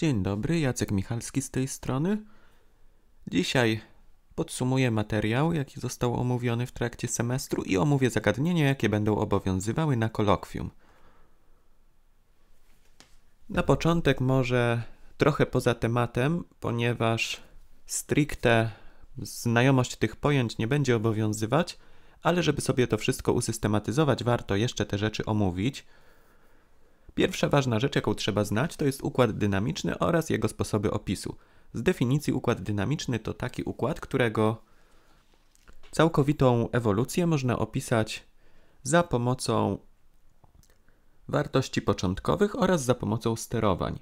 Dzień dobry, Jacek Michalski z tej strony. Dzisiaj podsumuję materiał, jaki został omówiony w trakcie semestru i omówię zagadnienia, jakie będą obowiązywały na kolokwium. Na początek może trochę poza tematem, ponieważ stricte znajomość tych pojęć nie będzie obowiązywać, ale żeby sobie to wszystko usystematyzować, warto jeszcze te rzeczy omówić – Pierwsza ważna rzecz, jaką trzeba znać, to jest układ dynamiczny oraz jego sposoby opisu. Z definicji układ dynamiczny to taki układ, którego całkowitą ewolucję można opisać za pomocą wartości początkowych oraz za pomocą sterowań.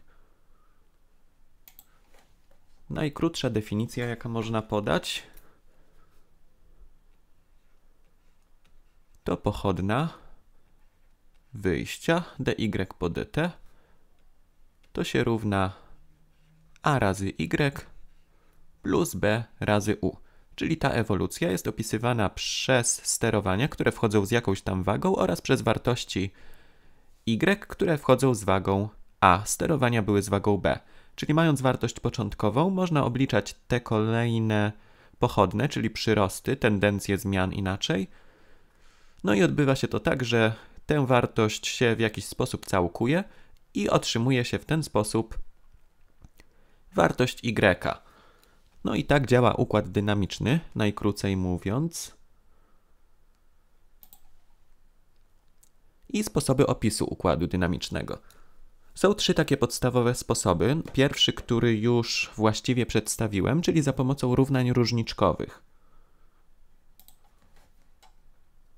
Najkrótsza definicja, jaka można podać, to pochodna wyjścia dy po dt to się równa a razy y plus b razy u. Czyli ta ewolucja jest opisywana przez sterowania, które wchodzą z jakąś tam wagą oraz przez wartości y, które wchodzą z wagą a. Sterowania były z wagą b. Czyli mając wartość początkową, można obliczać te kolejne pochodne, czyli przyrosty, tendencje zmian inaczej. No i odbywa się to tak, że tę wartość się w jakiś sposób całkuje i otrzymuje się w ten sposób wartość y. No i tak działa układ dynamiczny, najkrócej mówiąc. I sposoby opisu układu dynamicznego. Są trzy takie podstawowe sposoby. Pierwszy, który już właściwie przedstawiłem, czyli za pomocą równań różniczkowych.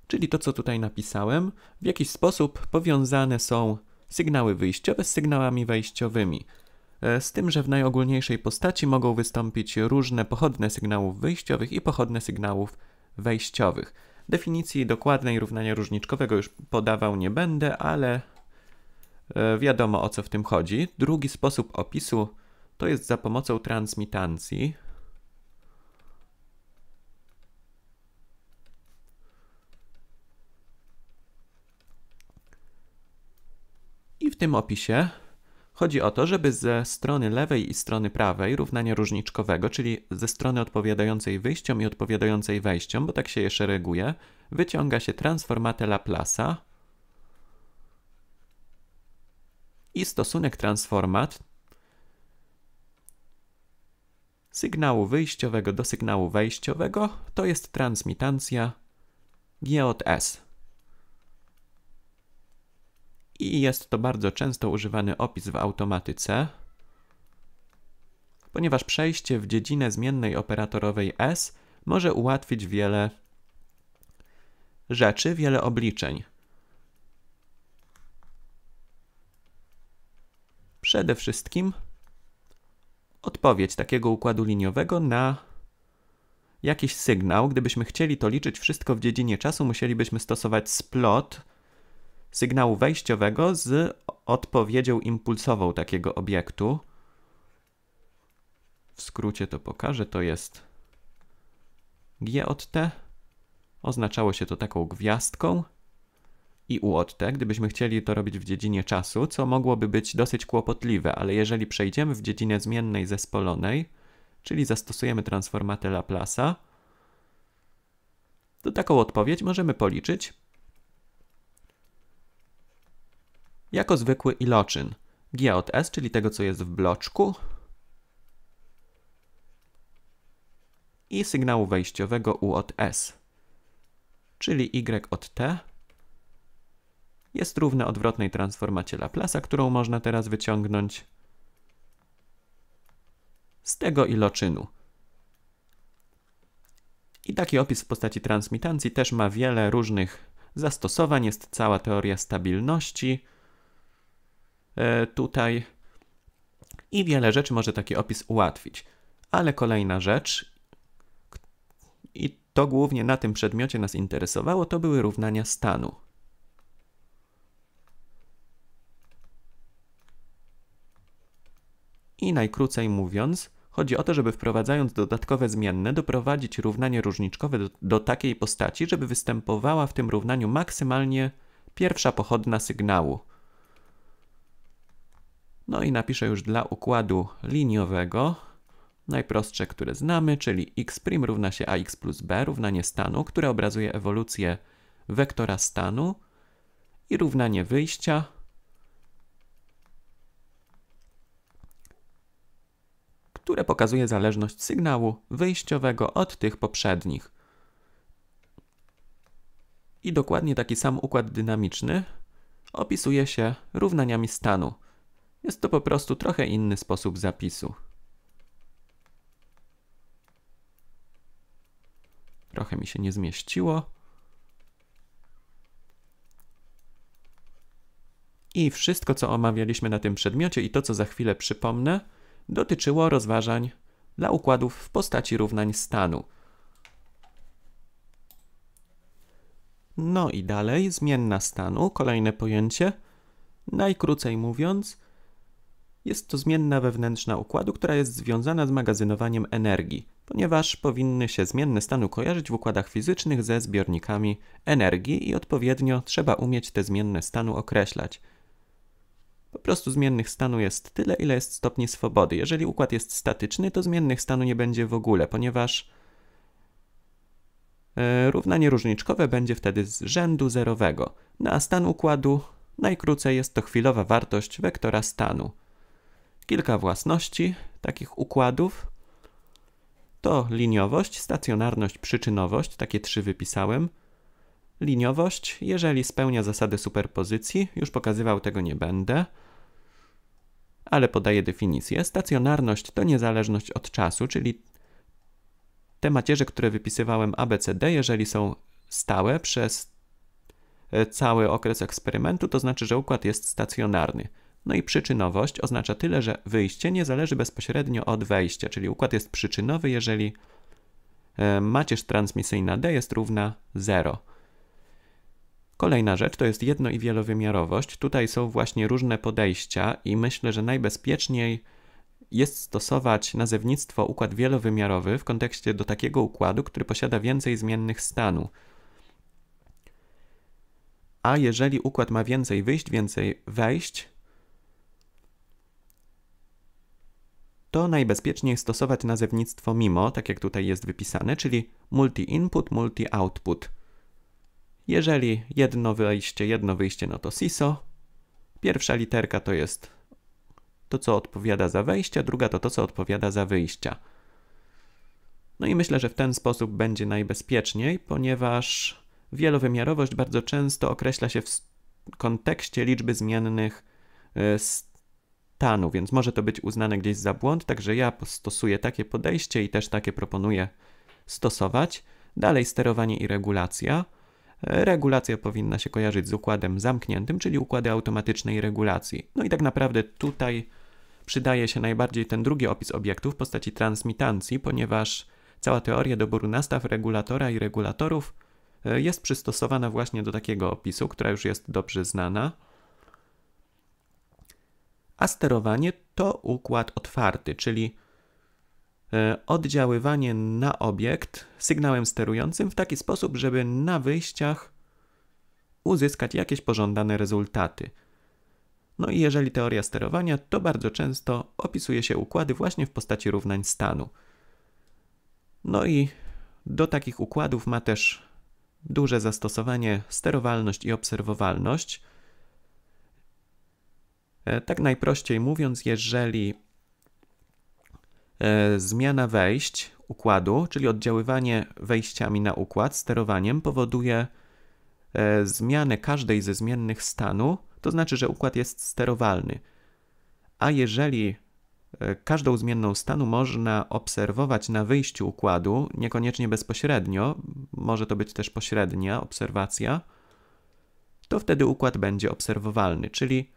czyli to, co tutaj napisałem, w jakiś sposób powiązane są sygnały wyjściowe z sygnałami wejściowymi. E, z tym, że w najogólniejszej postaci mogą wystąpić różne pochodne sygnałów wyjściowych i pochodne sygnałów wejściowych. Definicji dokładnej równania różniczkowego już podawał nie będę, ale e, wiadomo o co w tym chodzi. Drugi sposób opisu to jest za pomocą transmitancji. w tym opisie chodzi o to, żeby ze strony lewej i strony prawej równania różniczkowego, czyli ze strony odpowiadającej wyjściom i odpowiadającej wejściom, bo tak się je szereguje, wyciąga się transformatę Laplace'a i stosunek transformat sygnału wyjściowego do sygnału wejściowego to jest transmitancja G od S i jest to bardzo często używany opis w automatyce, ponieważ przejście w dziedzinę zmiennej operatorowej S może ułatwić wiele rzeczy, wiele obliczeń. Przede wszystkim odpowiedź takiego układu liniowego na jakiś sygnał. Gdybyśmy chcieli to liczyć wszystko w dziedzinie czasu, musielibyśmy stosować splot, sygnału wejściowego z odpowiedzią impulsową takiego obiektu. W skrócie to pokażę, to jest G od T. Oznaczało się to taką gwiazdką i U od T, gdybyśmy chcieli to robić w dziedzinie czasu, co mogłoby być dosyć kłopotliwe, ale jeżeli przejdziemy w dziedzinę zmiennej zespolonej, czyli zastosujemy transformatę Laplace'a, to taką odpowiedź możemy policzyć jako zwykły iloczyn g od s, czyli tego, co jest w bloczku i sygnału wejściowego u od s, czyli y od t jest równe odwrotnej transformacie Laplace'a, którą można teraz wyciągnąć z tego iloczynu. I taki opis w postaci transmitancji też ma wiele różnych zastosowań. Jest cała teoria stabilności, E, tutaj. I wiele rzeczy może taki opis ułatwić. Ale kolejna rzecz, i to głównie na tym przedmiocie nas interesowało, to były równania stanu. I najkrócej mówiąc, chodzi o to, żeby wprowadzając dodatkowe zmienne, doprowadzić równanie różniczkowe do, do takiej postaci, żeby występowała w tym równaniu maksymalnie pierwsza pochodna sygnału, no i napiszę już dla układu liniowego najprostsze, które znamy, czyli x' równa się ax plus b, równanie stanu, które obrazuje ewolucję wektora stanu i równanie wyjścia. które pokazuje zależność sygnału wyjściowego od tych poprzednich. I dokładnie taki sam układ dynamiczny opisuje się równaniami stanu. Jest to po prostu trochę inny sposób zapisu. Trochę mi się nie zmieściło. I wszystko, co omawialiśmy na tym przedmiocie i to, co za chwilę przypomnę, dotyczyło rozważań dla układów w postaci równań stanu. No i dalej, zmienna stanu, kolejne pojęcie. Najkrócej mówiąc, jest to zmienna wewnętrzna układu, która jest związana z magazynowaniem energii, ponieważ powinny się zmienne stanu kojarzyć w układach fizycznych ze zbiornikami energii i odpowiednio trzeba umieć te zmienne stanu określać. Po prostu zmiennych stanu jest tyle, ile jest stopni swobody. Jeżeli układ jest statyczny, to zmiennych stanu nie będzie w ogóle, ponieważ e, równanie różniczkowe będzie wtedy z rzędu zerowego. Na stan układu najkrócej jest to chwilowa wartość wektora stanu kilka własności takich układów. To liniowość, stacjonarność, przyczynowość, takie trzy wypisałem. Liniowość, jeżeli spełnia zasady superpozycji, już pokazywał tego nie będę, ale podaję definicję. Stacjonarność to niezależność od czasu, czyli te macierze, które wypisywałem ABCD, jeżeli są stałe przez e, cały okres eksperymentu, to znaczy, że układ jest stacjonarny. No i przyczynowość oznacza tyle, że wyjście nie zależy bezpośrednio od wejścia, czyli układ jest przyczynowy, jeżeli e, macierz transmisyjna D jest równa 0. Kolejna rzecz to jest jedno i wielowymiarowość. Tutaj są właśnie różne podejścia i myślę, że najbezpieczniej jest stosować nazewnictwo układ wielowymiarowy w kontekście do takiego układu, który posiada więcej zmiennych stanu. A jeżeli układ ma więcej wyjść, więcej wejść, to najbezpieczniej stosować nazewnictwo MIMO, tak jak tutaj jest wypisane, czyli multi-input, multi-output. Jeżeli jedno wyjście, jedno wyjście, no to SISO. Pierwsza literka to jest to, co odpowiada za wejście, druga to to, co odpowiada za wyjścia. No i myślę, że w ten sposób będzie najbezpieczniej, ponieważ wielowymiarowość bardzo często określa się w kontekście liczby zmiennych z y, tanu, więc może to być uznane gdzieś za błąd, także ja stosuję takie podejście i też takie proponuję stosować. Dalej sterowanie i regulacja. E, regulacja powinna się kojarzyć z układem zamkniętym, czyli układy automatycznej regulacji. No i tak naprawdę tutaj przydaje się najbardziej ten drugi opis obiektu w postaci transmitancji, ponieważ cała teoria doboru nastaw regulatora i regulatorów e, jest przystosowana właśnie do takiego opisu, która już jest dobrze znana a sterowanie to układ otwarty, czyli e, oddziaływanie na obiekt sygnałem sterującym w taki sposób, żeby na wyjściach uzyskać jakieś pożądane rezultaty. No i jeżeli teoria sterowania, to bardzo często opisuje się układy właśnie w postaci równań stanu. No i do takich układów ma też duże zastosowanie sterowalność i obserwowalność – E, tak najprościej mówiąc, jeżeli e, zmiana wejść układu, czyli oddziaływanie wejściami na układ, sterowaniem powoduje e, zmianę każdej ze zmiennych stanu, to znaczy, że układ jest sterowalny. A jeżeli każdą zmienną stanu można obserwować na wyjściu układu, niekoniecznie bezpośrednio, może to być też pośrednia obserwacja, to wtedy układ będzie obserwowalny, czyli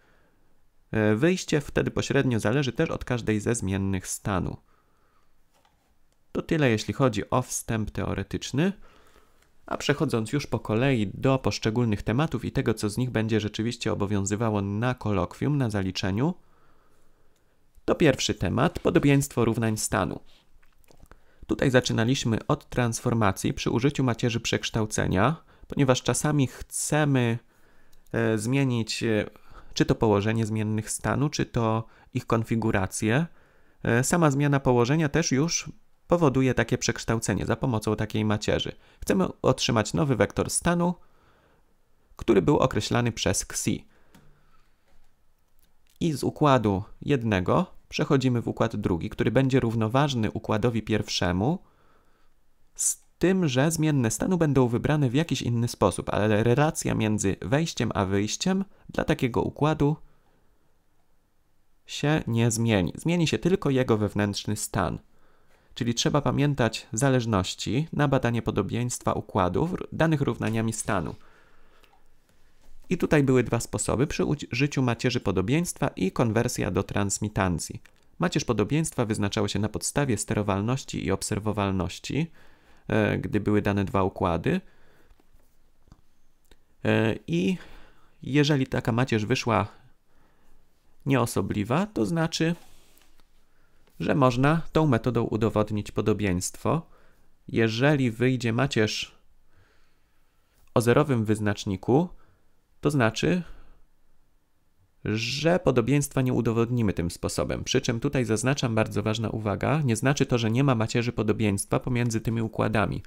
E, wyjście wtedy pośrednio zależy też od każdej ze zmiennych stanu. To tyle jeśli chodzi o wstęp teoretyczny. A przechodząc już po kolei do poszczególnych tematów i tego, co z nich będzie rzeczywiście obowiązywało na kolokwium, na zaliczeniu, to pierwszy temat podobieństwo równań stanu. Tutaj zaczynaliśmy od transformacji przy użyciu macierzy przekształcenia, ponieważ czasami chcemy e, zmienić e, czy to położenie zmiennych stanu, czy to ich konfigurację. E, sama zmiana położenia też już powoduje takie przekształcenie za pomocą takiej macierzy. Chcemy otrzymać nowy wektor stanu, który był określany przez xi. I z układu jednego przechodzimy w układ drugi, który będzie równoważny układowi pierwszemu z tym, że zmienne stanu będą wybrane w jakiś inny sposób, ale relacja między wejściem a wyjściem dla takiego układu się nie zmieni. Zmieni się tylko jego wewnętrzny stan. Czyli trzeba pamiętać zależności na badanie podobieństwa układów danych równaniami stanu. I tutaj były dwa sposoby przy użyciu macierzy podobieństwa i konwersja do transmitancji. Macierz podobieństwa wyznaczała się na podstawie sterowalności i obserwowalności, E, gdy były dane dwa układy. E, I jeżeli taka macierz wyszła nieosobliwa, to znaczy, że można tą metodą udowodnić podobieństwo. Jeżeli wyjdzie macierz o zerowym wyznaczniku, to znaczy, że podobieństwa nie udowodnimy tym sposobem. Przy czym tutaj zaznaczam bardzo ważna uwaga, nie znaczy to, że nie ma macierzy podobieństwa pomiędzy tymi układami.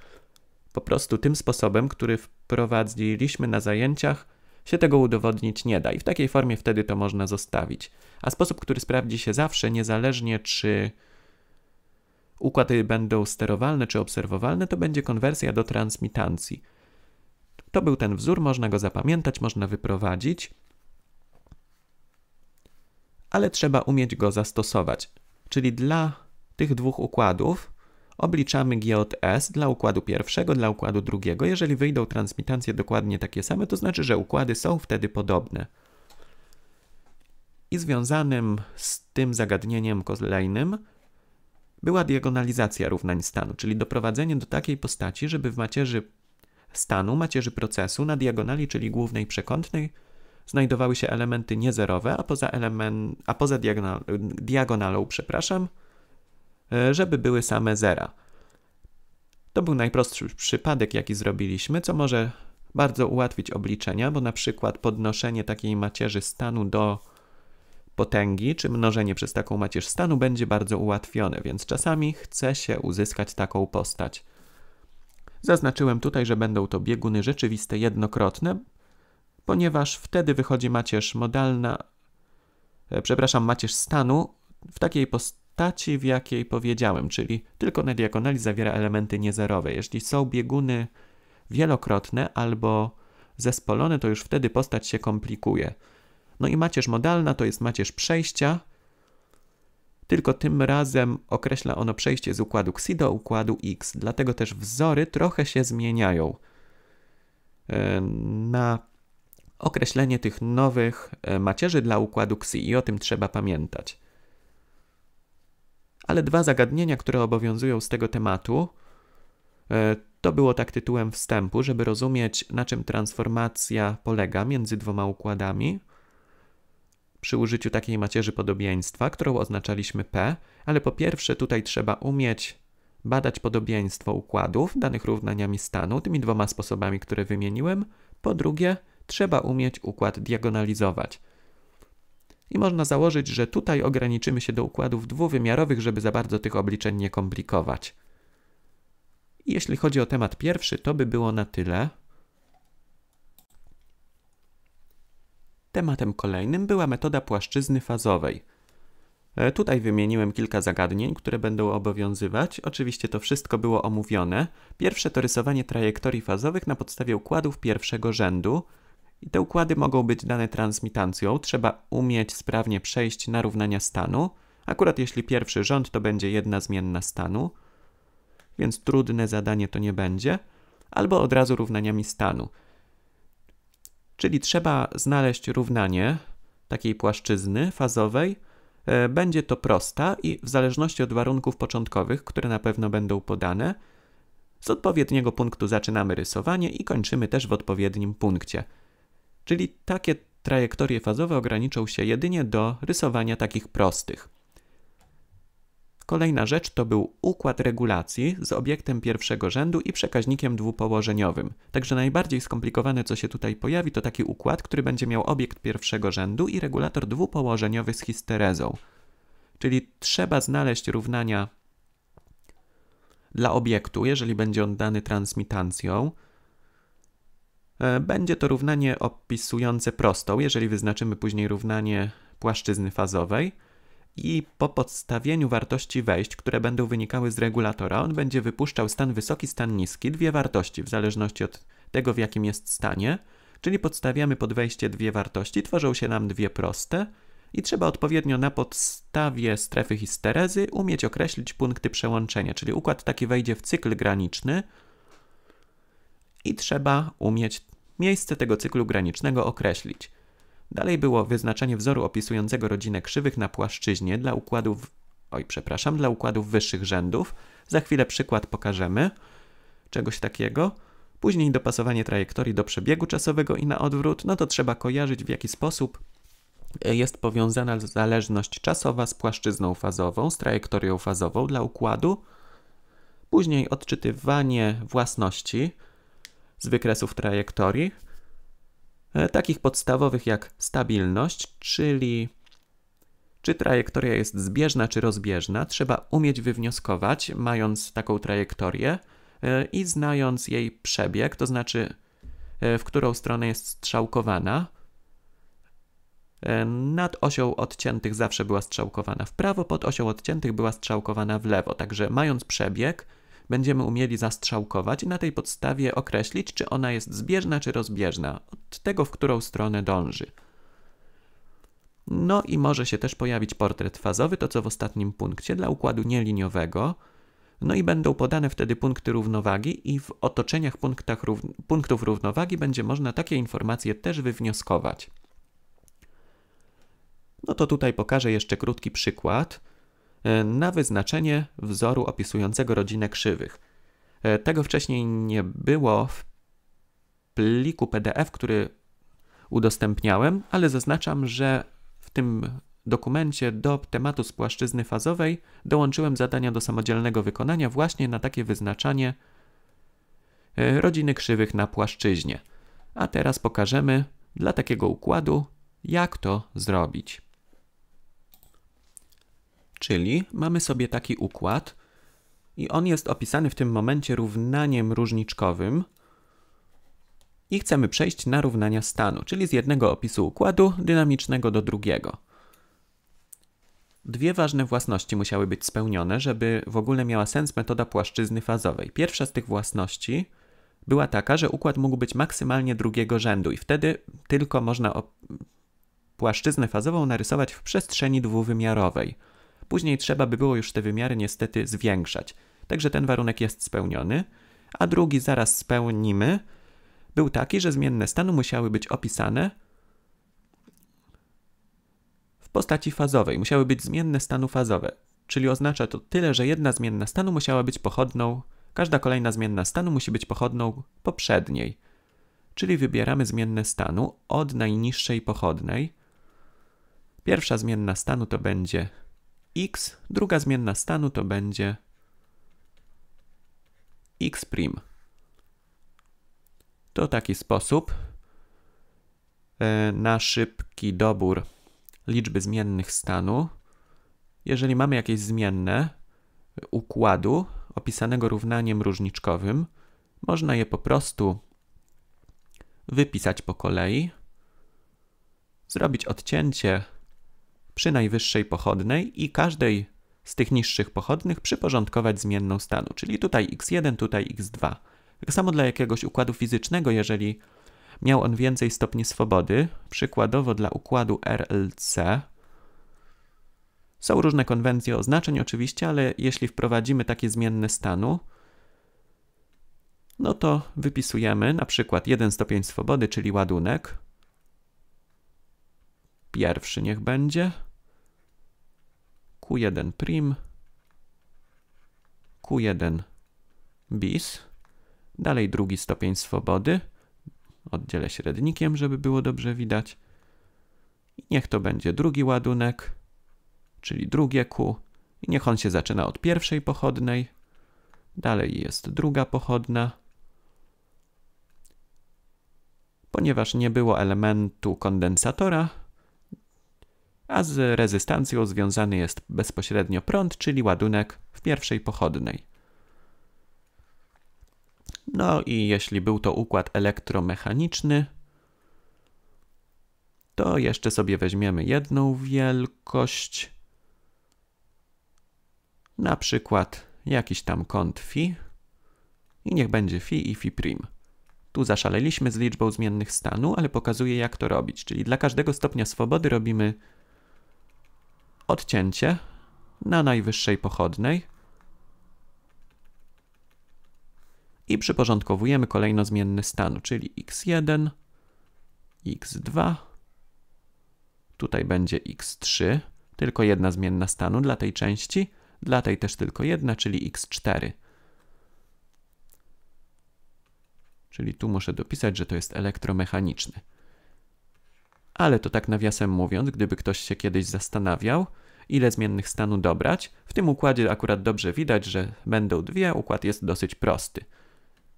Po prostu tym sposobem, który wprowadziliśmy na zajęciach, się tego udowodnić nie da i w takiej formie wtedy to można zostawić. A sposób, który sprawdzi się zawsze, niezależnie czy układy będą sterowalne czy obserwowalne, to będzie konwersja do transmitancji. To był ten wzór, można go zapamiętać, można wyprowadzić ale trzeba umieć go zastosować. Czyli dla tych dwóch układów obliczamy G od S dla układu pierwszego, dla układu drugiego. Jeżeli wyjdą transmitancje dokładnie takie same, to znaczy, że układy są wtedy podobne. I związanym z tym zagadnieniem kolejnym była diagonalizacja równań stanu, czyli doprowadzenie do takiej postaci, żeby w macierzy stanu, macierzy procesu na diagonali, czyli głównej przekątnej, znajdowały się elementy niezerowe, a poza, element, a poza diagonal, diagonalą, przepraszam, e, żeby były same zera. To był najprostszy przypadek, jaki zrobiliśmy, co może bardzo ułatwić obliczenia, bo na przykład podnoszenie takiej macierzy stanu do potęgi, czy mnożenie przez taką macierz stanu będzie bardzo ułatwione, więc czasami chce się uzyskać taką postać. Zaznaczyłem tutaj, że będą to bieguny rzeczywiste jednokrotne, ponieważ wtedy wychodzi macierz modalna, e, przepraszam, macierz stanu w takiej postaci, w jakiej powiedziałem, czyli tylko na diagonali zawiera elementy niezerowe. Jeśli są bieguny wielokrotne albo zespolone, to już wtedy postać się komplikuje. No i macierz modalna to jest macierz przejścia, tylko tym razem określa ono przejście z układu XI do układu x, dlatego też wzory trochę się zmieniają. E, na określenie tych nowych e, macierzy dla układu Xi i o tym trzeba pamiętać. Ale dwa zagadnienia, które obowiązują z tego tematu, e, to było tak tytułem wstępu, żeby rozumieć, na czym transformacja polega między dwoma układami przy użyciu takiej macierzy podobieństwa, którą oznaczaliśmy P, ale po pierwsze tutaj trzeba umieć badać podobieństwo układów danych równaniami stanu tymi dwoma sposobami, które wymieniłem. Po drugie, trzeba umieć układ diagonalizować. I można założyć, że tutaj ograniczymy się do układów dwuwymiarowych, żeby za bardzo tych obliczeń nie komplikować. I jeśli chodzi o temat pierwszy, to by było na tyle. Tematem kolejnym była metoda płaszczyzny fazowej. E, tutaj wymieniłem kilka zagadnień, które będą obowiązywać. Oczywiście to wszystko było omówione. Pierwsze to rysowanie trajektorii fazowych na podstawie układów pierwszego rzędu. I te układy mogą być dane transmitancją, trzeba umieć sprawnie przejść na równania stanu. Akurat jeśli pierwszy rząd to będzie jedna zmienna stanu, więc trudne zadanie to nie będzie, albo od razu równaniami stanu. Czyli trzeba znaleźć równanie takiej płaszczyzny fazowej. E, będzie to prosta i w zależności od warunków początkowych, które na pewno będą podane, z odpowiedniego punktu zaczynamy rysowanie i kończymy też w odpowiednim punkcie. Czyli takie trajektorie fazowe ograniczą się jedynie do rysowania takich prostych. Kolejna rzecz to był układ regulacji z obiektem pierwszego rzędu i przekaźnikiem dwupołożeniowym. Także najbardziej skomplikowane, co się tutaj pojawi, to taki układ, który będzie miał obiekt pierwszego rzędu i regulator dwupołożeniowy z histerezą. Czyli trzeba znaleźć równania dla obiektu, jeżeli będzie on dany transmitancją, E, będzie to równanie opisujące prostą, jeżeli wyznaczymy później równanie płaszczyzny fazowej i po podstawieniu wartości wejść, które będą wynikały z regulatora, on będzie wypuszczał stan wysoki, stan niski, dwie wartości w zależności od tego w jakim jest stanie, czyli podstawiamy pod wejście dwie wartości, tworzą się nam dwie proste i trzeba odpowiednio na podstawie strefy histerezy umieć określić punkty przełączenia, czyli układ taki wejdzie w cykl graniczny, i trzeba umieć miejsce tego cyklu granicznego określić. Dalej było wyznaczenie wzoru opisującego rodzinę krzywych na płaszczyźnie dla układów, oj przepraszam, dla układów wyższych rzędów. Za chwilę przykład pokażemy czegoś takiego. Później dopasowanie trajektorii do przebiegu czasowego i na odwrót, no to trzeba kojarzyć w jaki sposób e, jest powiązana zależność czasowa z płaszczyzną fazową, z trajektorią fazową dla układu. Później odczytywanie własności, z wykresów trajektorii, e, takich podstawowych jak stabilność, czyli czy trajektoria jest zbieżna czy rozbieżna, trzeba umieć wywnioskować, mając taką trajektorię e, i znając jej przebieg, to znaczy e, w którą stronę jest strzałkowana. Nad osią odciętych zawsze była strzałkowana w prawo, pod osią odciętych była strzałkowana w lewo, także mając przebieg, będziemy umieli zastrzałkować i na tej podstawie określić, czy ona jest zbieżna czy rozbieżna, od tego, w którą stronę dąży. No i może się też pojawić portret fazowy, to co w ostatnim punkcie, dla układu nieliniowego. No i będą podane wtedy punkty równowagi i w otoczeniach równ punktów równowagi będzie można takie informacje też wywnioskować. No to tutaj pokażę jeszcze krótki przykład. E, na wyznaczenie wzoru opisującego rodzinę krzywych. E, tego wcześniej nie było w pliku PDF, który udostępniałem, ale zaznaczam, że w tym dokumencie do tematu z płaszczyzny fazowej dołączyłem zadania do samodzielnego wykonania właśnie na takie wyznaczanie e, rodziny krzywych na płaszczyźnie. A teraz pokażemy dla takiego układu, jak to zrobić. Czyli mamy sobie taki układ i on jest opisany w tym momencie równaniem różniczkowym i chcemy przejść na równania stanu, czyli z jednego opisu układu dynamicznego do drugiego. Dwie ważne własności musiały być spełnione, żeby w ogóle miała sens metoda płaszczyzny fazowej. Pierwsza z tych własności była taka, że układ mógł być maksymalnie drugiego rzędu i wtedy tylko można płaszczyznę fazową narysować w przestrzeni dwuwymiarowej. Później trzeba by było już te wymiary niestety zwiększać. Także ten warunek jest spełniony. A drugi zaraz spełnimy. Był taki, że zmienne stanu musiały być opisane w postaci fazowej. Musiały być zmienne stanu fazowe. Czyli oznacza to tyle, że jedna zmienna stanu musiała być pochodną, każda kolejna zmienna stanu musi być pochodną poprzedniej. Czyli wybieramy zmienne stanu od najniższej pochodnej. Pierwsza zmienna stanu to będzie x, druga zmienna stanu to będzie x'. To taki sposób e, na szybki dobór liczby zmiennych stanu. Jeżeli mamy jakieś zmienne układu opisanego równaniem różniczkowym, można je po prostu wypisać po kolei, zrobić odcięcie przy najwyższej pochodnej i każdej z tych niższych pochodnych przyporządkować zmienną stanu, czyli tutaj x1, tutaj x2. Tak samo dla jakiegoś układu fizycznego, jeżeli miał on więcej stopni swobody, przykładowo dla układu RLC, są różne konwencje oznaczeń oczywiście, ale jeśli wprowadzimy takie zmienne stanu, no to wypisujemy na przykład jeden stopień swobody, czyli ładunek, Pierwszy niech będzie. Q1 prim. Q1 bis. Dalej drugi stopień swobody. Oddzielę średnikiem, żeby było dobrze widać. I niech to będzie drugi ładunek, czyli drugie Q. I niech on się zaczyna od pierwszej pochodnej. Dalej jest druga pochodna. Ponieważ nie było elementu kondensatora, a z rezystancją związany jest bezpośrednio prąd, czyli ładunek w pierwszej pochodnej. No i jeśli był to układ elektromechaniczny, to jeszcze sobie weźmiemy jedną wielkość, na przykład jakiś tam kąt φ i niech będzie φ i φ'. Tu zaszaleliśmy z liczbą zmiennych stanu, ale pokazuję jak to robić, czyli dla każdego stopnia swobody robimy odcięcie na najwyższej pochodnej i przyporządkowujemy kolejno zmienny stanu, czyli x1, x2, tutaj będzie x3, tylko jedna zmienna stanu dla tej części, dla tej też tylko jedna, czyli x4. Czyli tu muszę dopisać, że to jest elektromechaniczny ale to tak nawiasem mówiąc, gdyby ktoś się kiedyś zastanawiał, ile zmiennych stanu dobrać, w tym układzie akurat dobrze widać, że będą dwie, układ jest dosyć prosty.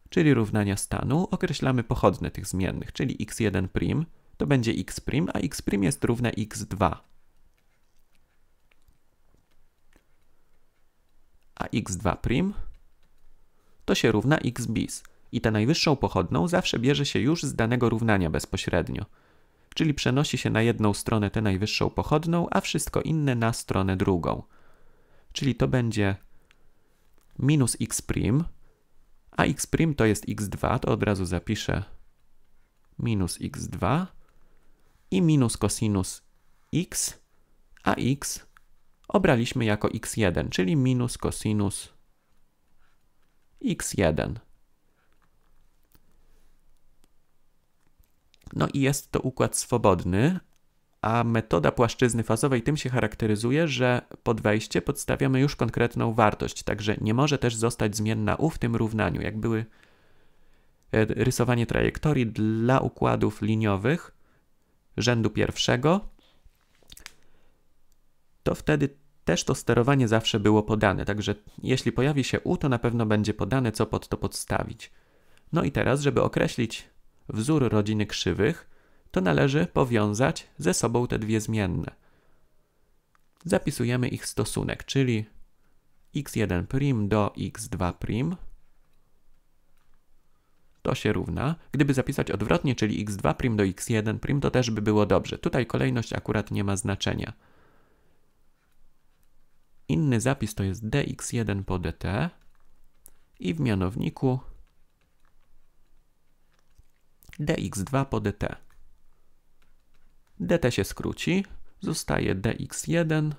Czyli równania stanu określamy pochodne tych zmiennych, czyli x1' to będzie x', a x' jest równe x2. A x2' to się równa x bis i tę najwyższą pochodną zawsze bierze się już z danego równania bezpośrednio – czyli przenosi się na jedną stronę tę najwyższą pochodną, a wszystko inne na stronę drugą. Czyli to będzie minus x', a x' to jest x2, to od razu zapiszę minus x2 i minus cosinus x, a x obraliśmy jako x1, czyli minus cosinus x1. no i jest to układ swobodny, a metoda płaszczyzny fazowej tym się charakteryzuje, że pod wejście podstawiamy już konkretną wartość, także nie może też zostać zmienna u w tym równaniu, jak były e, rysowanie trajektorii dla układów liniowych rzędu pierwszego, to wtedy też to sterowanie zawsze było podane, także jeśli pojawi się u, to na pewno będzie podane, co pod to podstawić. No i teraz, żeby określić wzór rodziny krzywych, to należy powiązać ze sobą te dwie zmienne. Zapisujemy ich stosunek, czyli x1' do x2' to się równa. Gdyby zapisać odwrotnie, czyli x2' do x1', to też by było dobrze. Tutaj kolejność akurat nie ma znaczenia. Inny zapis to jest dx1 po dt i w mianowniku dx2 po dt. dt się skróci, zostaje dx1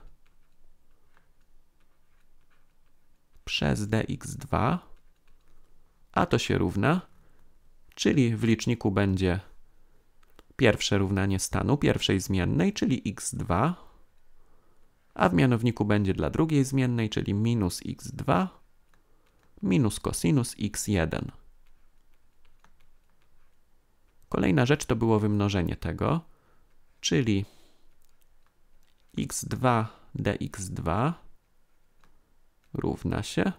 przez dx2, a to się równa, czyli w liczniku będzie pierwsze równanie stanu pierwszej zmiennej, czyli x2, a w mianowniku będzie dla drugiej zmiennej, czyli minus x2 minus cosinus x1. Kolejna rzecz to było wymnożenie tego, czyli x2 dx2 równa się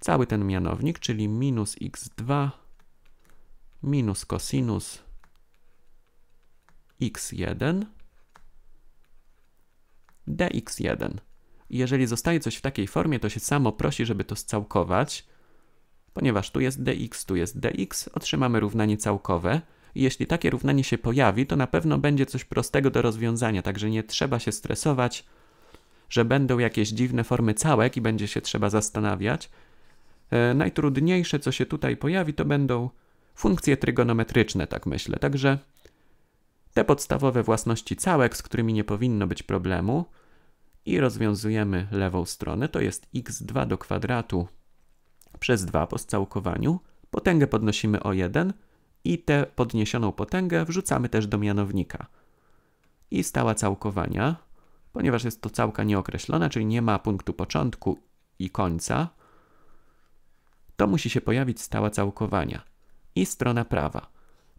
cały ten mianownik, czyli minus x2 minus cosinus x1 dx1. jeżeli zostaje coś w takiej formie, to się samo prosi, żeby to scałkować. Ponieważ tu jest dx, tu jest dx, otrzymamy równanie całkowe. I jeśli takie równanie się pojawi, to na pewno będzie coś prostego do rozwiązania, także nie trzeba się stresować, że będą jakieś dziwne formy całek i będzie się trzeba zastanawiać. E, najtrudniejsze, co się tutaj pojawi, to będą funkcje trygonometryczne, tak myślę. Także te podstawowe własności całek, z którymi nie powinno być problemu, i rozwiązujemy lewą stronę. To jest x2 do kwadratu przez 2 po scałkowaniu, potęgę podnosimy o 1 i tę podniesioną potęgę wrzucamy też do mianownika. I stała całkowania, ponieważ jest to całka nieokreślona, czyli nie ma punktu początku i końca, to musi się pojawić stała całkowania. I strona prawa.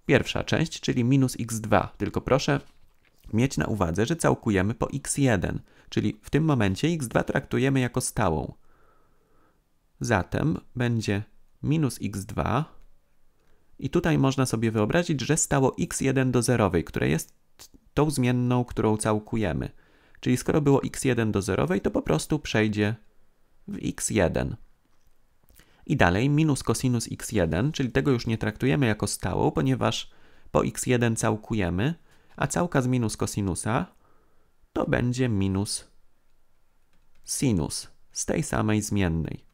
Pierwsza część, czyli minus x2, tylko proszę mieć na uwadze, że całkujemy po x1, czyli w tym momencie x2 traktujemy jako stałą. Zatem będzie minus x2 i tutaj można sobie wyobrazić, że stało x1 do zerowej, które jest tą zmienną, którą całkujemy. Czyli skoro było x1 do zerowej, to po prostu przejdzie w x1. I dalej minus cosinus x1, czyli tego już nie traktujemy jako stałą, ponieważ po x1 całkujemy, a całka z minus kosinusa to będzie minus sinus z tej samej zmiennej.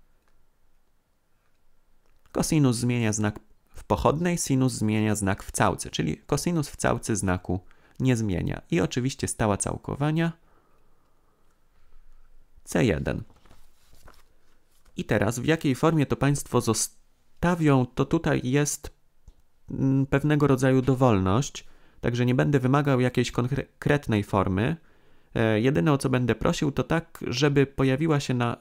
Kosinus zmienia znak w pochodnej, sinus zmienia znak w całce, czyli kosinus w całce znaku nie zmienia. I oczywiście stała całkowania C1. I teraz w jakiej formie to Państwo zostawią, to tutaj jest mm, pewnego rodzaju dowolność, także nie będę wymagał jakiejś konkretnej formy. E, jedyne o co będę prosił to tak, żeby pojawiła się na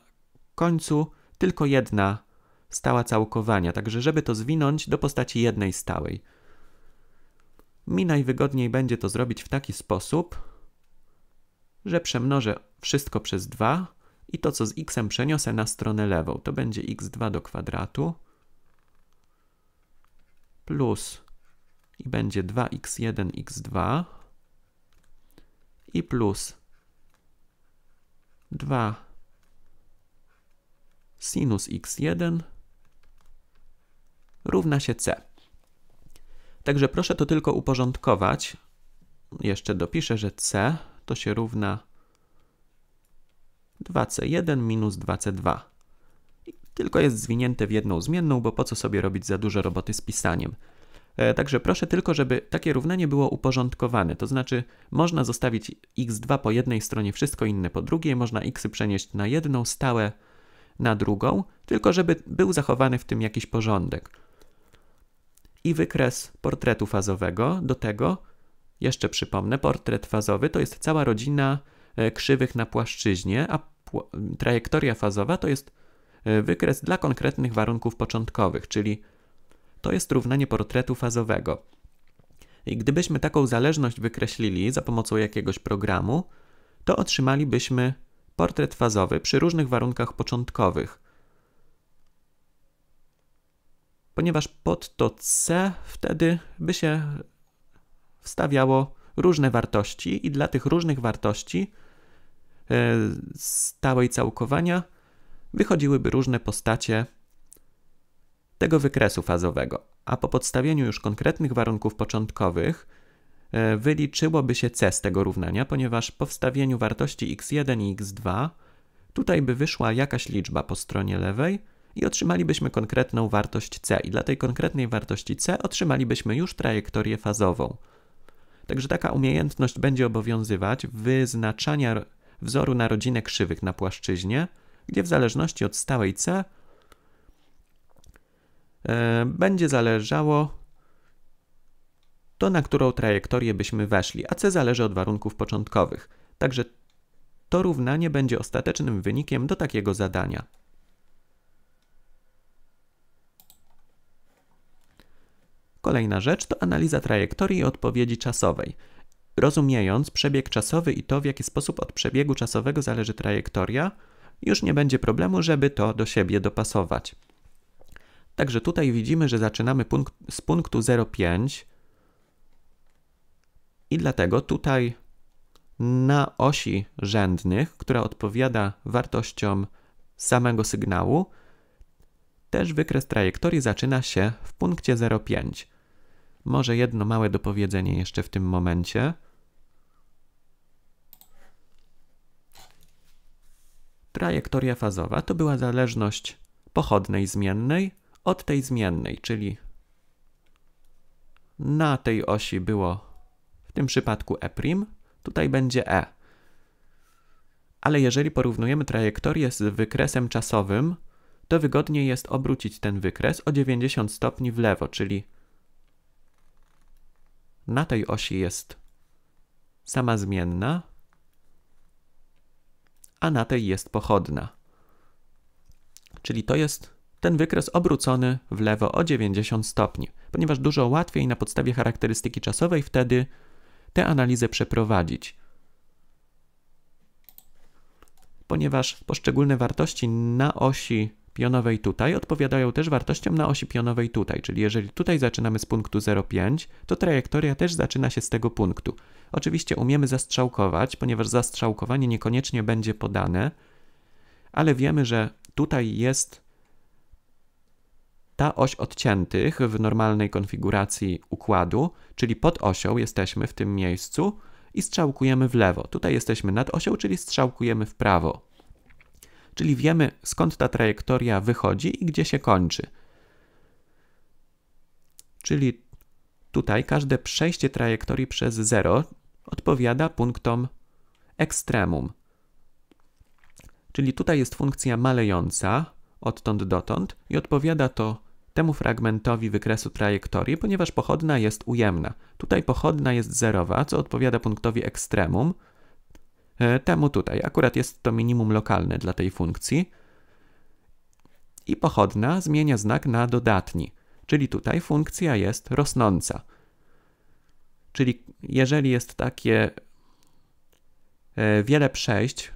końcu tylko jedna stała całkowania, także żeby to zwinąć do postaci jednej stałej. Mi najwygodniej będzie to zrobić w taki sposób, że przemnożę wszystko przez 2 i to co z x przeniosę na stronę lewą. To będzie x2 do kwadratu plus i będzie 2x1, x2 i plus 2 sinus x1 równa się C. Także proszę to tylko uporządkować. Jeszcze dopiszę, że C to się równa 2C1 minus 2C2. Tylko jest zwinięte w jedną zmienną, bo po co sobie robić za dużo roboty z pisaniem. E, także proszę tylko, żeby takie równanie było uporządkowane, to znaczy można zostawić x2 po jednej stronie, wszystko inne po drugiej, można x przenieść na jedną, stałe na drugą, tylko żeby był zachowany w tym jakiś porządek i wykres portretu fazowego. Do tego jeszcze przypomnę, portret fazowy to jest cała rodzina e, krzywych na płaszczyźnie, a trajektoria fazowa to jest e, wykres dla konkretnych warunków początkowych, czyli to jest równanie portretu fazowego. I gdybyśmy taką zależność wykreślili za pomocą jakiegoś programu, to otrzymalibyśmy portret fazowy przy różnych warunkach początkowych, ponieważ pod to C wtedy by się wstawiało różne wartości i dla tych różnych wartości e, stałej całkowania wychodziłyby różne postacie tego wykresu fazowego. A po podstawieniu już konkretnych warunków początkowych e, wyliczyłoby się C z tego równania, ponieważ po wstawieniu wartości x1 i x2 tutaj by wyszła jakaś liczba po stronie lewej, i otrzymalibyśmy konkretną wartość C. I dla tej konkretnej wartości C otrzymalibyśmy już trajektorię fazową. Także taka umiejętność będzie obowiązywać wyznaczania wzoru na rodzinę krzywych na płaszczyźnie, gdzie w zależności od stałej C e, będzie zależało to, na którą trajektorię byśmy weszli, a C zależy od warunków początkowych. Także to równanie będzie ostatecznym wynikiem do takiego zadania. Kolejna rzecz to analiza trajektorii i odpowiedzi czasowej. Rozumiejąc przebieg czasowy i to, w jaki sposób od przebiegu czasowego zależy trajektoria, już nie będzie problemu, żeby to do siebie dopasować. Także tutaj widzimy, że zaczynamy punkt, z punktu 05 i dlatego tutaj na osi rzędnych, która odpowiada wartościom samego sygnału, też wykres trajektorii zaczyna się w punkcie 05. Może jedno małe dopowiedzenie jeszcze w tym momencie. Trajektoria fazowa to była zależność pochodnej zmiennej od tej zmiennej, czyli na tej osi było w tym przypadku e', tutaj będzie e. Ale jeżeli porównujemy trajektorię z wykresem czasowym, to wygodniej jest obrócić ten wykres o 90 stopni w lewo, czyli na tej osi jest sama zmienna, a na tej jest pochodna. Czyli to jest ten wykres obrócony w lewo o 90 stopni, ponieważ dużo łatwiej na podstawie charakterystyki czasowej wtedy tę analizę przeprowadzić. Ponieważ poszczególne wartości na osi pionowej tutaj odpowiadają też wartościom na osi pionowej tutaj, czyli jeżeli tutaj zaczynamy z punktu 0,5, to trajektoria też zaczyna się z tego punktu. Oczywiście umiemy zastrzałkować, ponieważ zastrzałkowanie niekoniecznie będzie podane, ale wiemy, że tutaj jest ta oś odciętych w normalnej konfiguracji układu, czyli pod osią jesteśmy w tym miejscu i strzałkujemy w lewo. Tutaj jesteśmy nad osią, czyli strzałkujemy w prawo czyli wiemy skąd ta trajektoria wychodzi i gdzie się kończy. Czyli tutaj każde przejście trajektorii przez 0 odpowiada punktom ekstremum. Czyli tutaj jest funkcja malejąca odtąd dotąd i odpowiada to temu fragmentowi wykresu trajektorii, ponieważ pochodna jest ujemna. Tutaj pochodna jest zerowa, co odpowiada punktowi ekstremum, E, temu tutaj. Akurat jest to minimum lokalne dla tej funkcji. I pochodna zmienia znak na dodatni, czyli tutaj funkcja jest rosnąca. Czyli jeżeli jest takie e, wiele przejść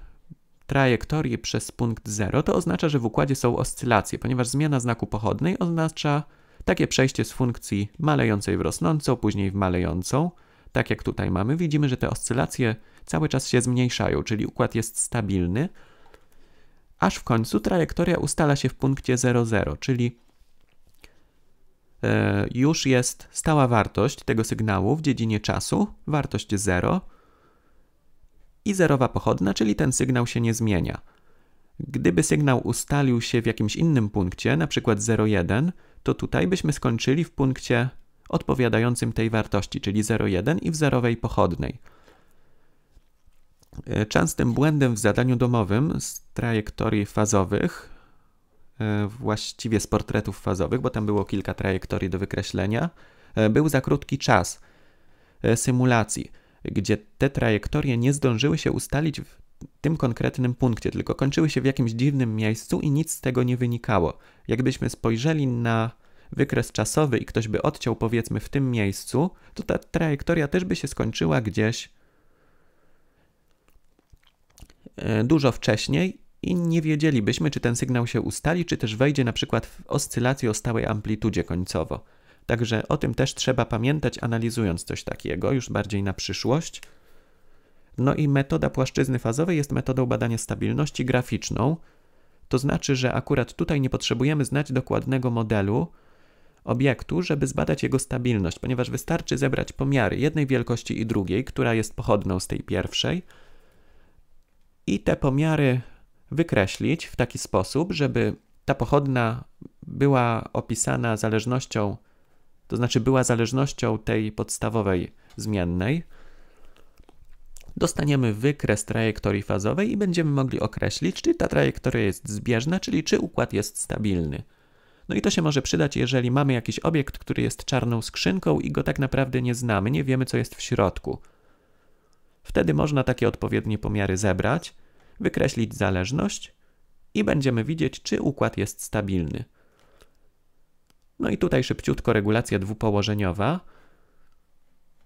trajektorii przez punkt 0, to oznacza, że w układzie są oscylacje, ponieważ zmiana znaku pochodnej oznacza takie przejście z funkcji malejącej w rosnącą, później w malejącą. Tak jak tutaj mamy, widzimy, że te oscylacje cały czas się zmniejszają, czyli układ jest stabilny, aż w końcu trajektoria ustala się w punkcie 0,0, czyli e, już jest stała wartość tego sygnału w dziedzinie czasu, wartość 0 i zerowa pochodna, czyli ten sygnał się nie zmienia. Gdyby sygnał ustalił się w jakimś innym punkcie, na przykład 0,1, to tutaj byśmy skończyli w punkcie odpowiadającym tej wartości, czyli 0,1 i w zerowej pochodnej. E, częstym błędem w zadaniu domowym z trajektorii fazowych, e, właściwie z portretów fazowych, bo tam było kilka trajektorii do wykreślenia, e, był za krótki czas symulacji, gdzie te trajektorie nie zdążyły się ustalić w tym konkretnym punkcie, tylko kończyły się w jakimś dziwnym miejscu i nic z tego nie wynikało. Jakbyśmy spojrzeli na wykres czasowy i ktoś by odciął powiedzmy w tym miejscu, to ta trajektoria też by się skończyła gdzieś E, dużo wcześniej i nie wiedzielibyśmy, czy ten sygnał się ustali, czy też wejdzie na przykład w oscylację o stałej amplitudzie końcowo. Także o tym też trzeba pamiętać, analizując coś takiego, już bardziej na przyszłość. No i metoda płaszczyzny fazowej jest metodą badania stabilności graficzną. To znaczy, że akurat tutaj nie potrzebujemy znać dokładnego modelu obiektu, żeby zbadać jego stabilność, ponieważ wystarczy zebrać pomiary jednej wielkości i drugiej, która jest pochodną z tej pierwszej, i te pomiary wykreślić w taki sposób, żeby ta pochodna była opisana zależnością, to znaczy była zależnością tej podstawowej zmiennej. Dostaniemy wykres trajektorii fazowej i będziemy mogli określić, czy ta trajektoria jest zbieżna, czyli czy układ jest stabilny. No i to się może przydać, jeżeli mamy jakiś obiekt, który jest czarną skrzynką i go tak naprawdę nie znamy, nie wiemy, co jest w środku. Wtedy można takie odpowiednie pomiary zebrać, wykreślić zależność i będziemy widzieć, czy układ jest stabilny. No i tutaj szybciutko regulacja dwupołożeniowa.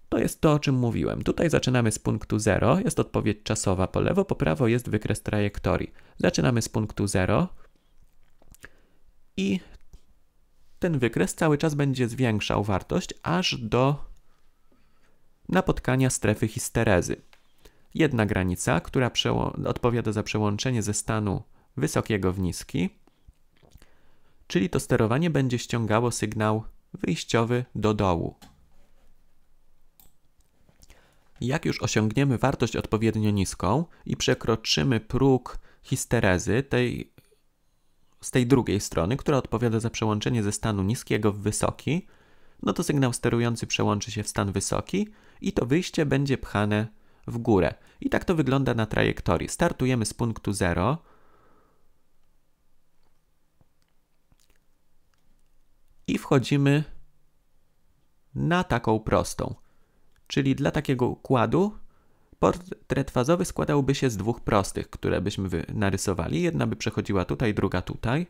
To jest to, o czym mówiłem. Tutaj zaczynamy z punktu 0, jest odpowiedź czasowa po lewo, po prawo jest wykres trajektorii. Zaczynamy z punktu 0 i ten wykres cały czas będzie zwiększał wartość aż do napotkania strefy histerezy jedna granica, która odpowiada za przełączenie ze stanu wysokiego w niski, czyli to sterowanie będzie ściągało sygnał wyjściowy do dołu. Jak już osiągniemy wartość odpowiednio niską i przekroczymy próg histerezy tej, z tej drugiej strony, która odpowiada za przełączenie ze stanu niskiego w wysoki, no to sygnał sterujący przełączy się w stan wysoki i to wyjście będzie pchane w górę. I tak to wygląda na trajektorii. Startujemy z punktu 0. I wchodzimy na taką prostą. Czyli dla takiego układu portret fazowy składałby się z dwóch prostych, które byśmy narysowali. Jedna by przechodziła tutaj, druga tutaj.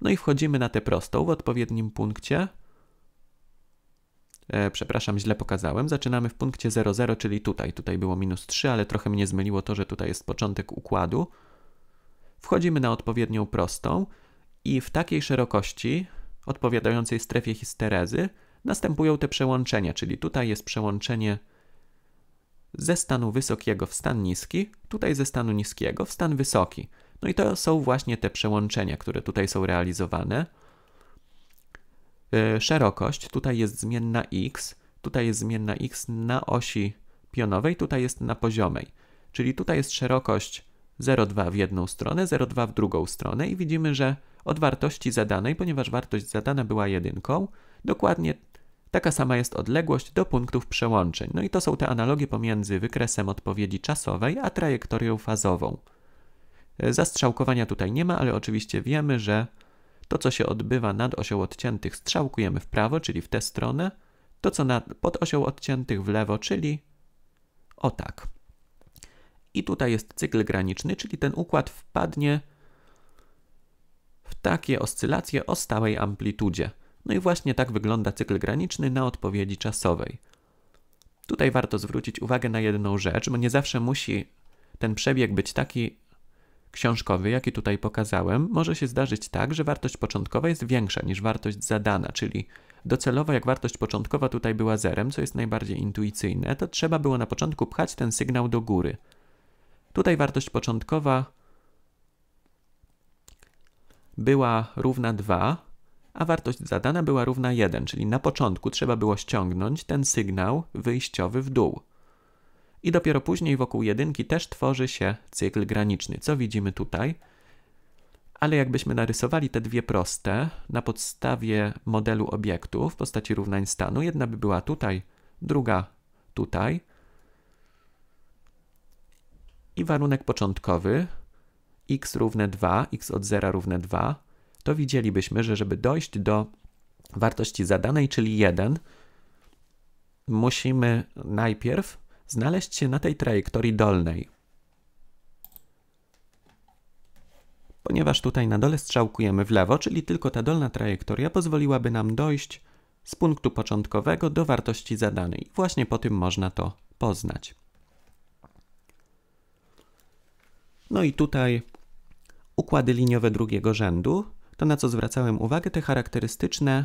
No i wchodzimy na tę prostą w odpowiednim punkcie. E, przepraszam, źle pokazałem. Zaczynamy w punkcie 00, czyli tutaj. Tutaj było minus 3, ale trochę mnie zmyliło to, że tutaj jest początek układu. Wchodzimy na odpowiednią prostą i w takiej szerokości, odpowiadającej strefie histerezy, następują te przełączenia, czyli tutaj jest przełączenie ze stanu wysokiego w stan niski, tutaj ze stanu niskiego w stan wysoki. No i to są właśnie te przełączenia, które tutaj są realizowane. Y, szerokość, tutaj jest zmienna x, tutaj jest zmienna x na osi pionowej, tutaj jest na poziomej. Czyli tutaj jest szerokość 0,2 w jedną stronę, 0,2 w drugą stronę i widzimy, że od wartości zadanej, ponieważ wartość zadana była jedynką, dokładnie taka sama jest odległość do punktów przełączeń. No i to są te analogie pomiędzy wykresem odpowiedzi czasowej a trajektorią fazową. Y, zastrzałkowania tutaj nie ma, ale oczywiście wiemy, że to, co się odbywa nad osią odciętych, strzałkujemy w prawo, czyli w tę stronę. To, co nad, pod osią odciętych w lewo, czyli o tak. I tutaj jest cykl graniczny, czyli ten układ wpadnie w takie oscylacje o stałej amplitudzie. No i właśnie tak wygląda cykl graniczny na odpowiedzi czasowej. Tutaj warto zwrócić uwagę na jedną rzecz, bo nie zawsze musi ten przebieg być taki książkowy, jaki tutaj pokazałem, może się zdarzyć tak, że wartość początkowa jest większa niż wartość zadana, czyli docelowo jak wartość początkowa tutaj była zerem, co jest najbardziej intuicyjne, to trzeba było na początku pchać ten sygnał do góry. Tutaj wartość początkowa była równa 2, a wartość zadana była równa 1, czyli na początku trzeba było ściągnąć ten sygnał wyjściowy w dół. I dopiero później wokół jedynki też tworzy się cykl graniczny, co widzimy tutaj. Ale jakbyśmy narysowali te dwie proste na podstawie modelu obiektu w postaci równań stanu, jedna by była tutaj, druga tutaj. I warunek początkowy x równe 2, x od 0 równe 2, to widzielibyśmy, że żeby dojść do wartości zadanej, czyli 1, musimy najpierw znaleźć się na tej trajektorii dolnej. Ponieważ tutaj na dole strzałkujemy w lewo, czyli tylko ta dolna trajektoria pozwoliłaby nam dojść z punktu początkowego do wartości zadanej. Właśnie po tym można to poznać. No i tutaj układy liniowe drugiego rzędu. To na co zwracałem uwagę, te charakterystyczne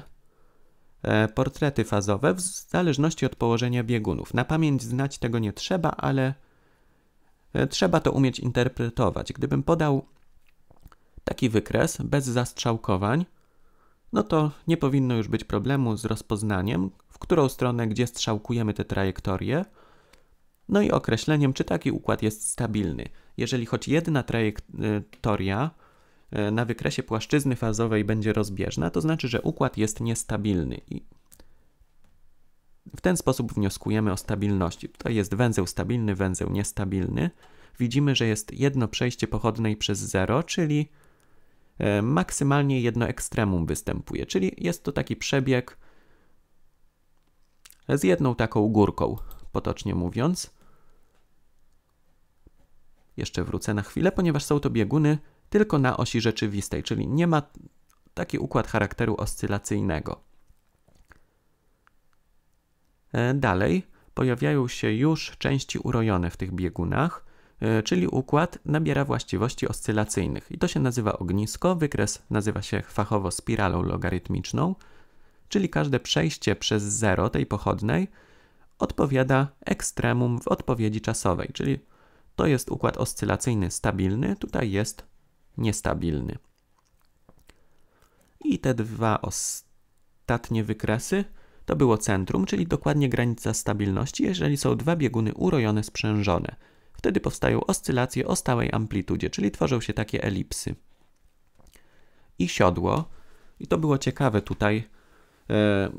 E, portrety fazowe w zależności od położenia biegunów. Na pamięć znać tego nie trzeba, ale e, trzeba to umieć interpretować. Gdybym podał taki wykres bez zastrzałkowań, no to nie powinno już być problemu z rozpoznaniem, w którą stronę gdzie strzałkujemy te trajektorie, no i określeniem, czy taki układ jest stabilny. Jeżeli choć jedna trajektoria E, na wykresie płaszczyzny fazowej będzie rozbieżna, to znaczy, że układ jest niestabilny i w ten sposób wnioskujemy o stabilności. Tutaj jest węzeł stabilny, węzeł niestabilny. Widzimy, że jest jedno przejście pochodnej przez zero, czyli e, maksymalnie jedno ekstremum występuje, czyli jest to taki przebieg z jedną taką górką, potocznie mówiąc. Jeszcze wrócę na chwilę, ponieważ są to bieguny tylko na osi rzeczywistej, czyli nie ma taki układ charakteru oscylacyjnego. E, dalej pojawiają się już części urojone w tych biegunach, e, czyli układ nabiera właściwości oscylacyjnych. I to się nazywa ognisko, wykres nazywa się fachowo spiralą logarytmiczną, czyli każde przejście przez zero tej pochodnej odpowiada ekstremum w odpowiedzi czasowej, czyli to jest układ oscylacyjny stabilny, tutaj jest niestabilny. I te dwa ostatnie wykresy to było centrum, czyli dokładnie granica stabilności, jeżeli są dwa bieguny urojone sprzężone. Wtedy powstają oscylacje o stałej amplitudzie, czyli tworzą się takie elipsy. I siodło, i to było ciekawe tutaj, e,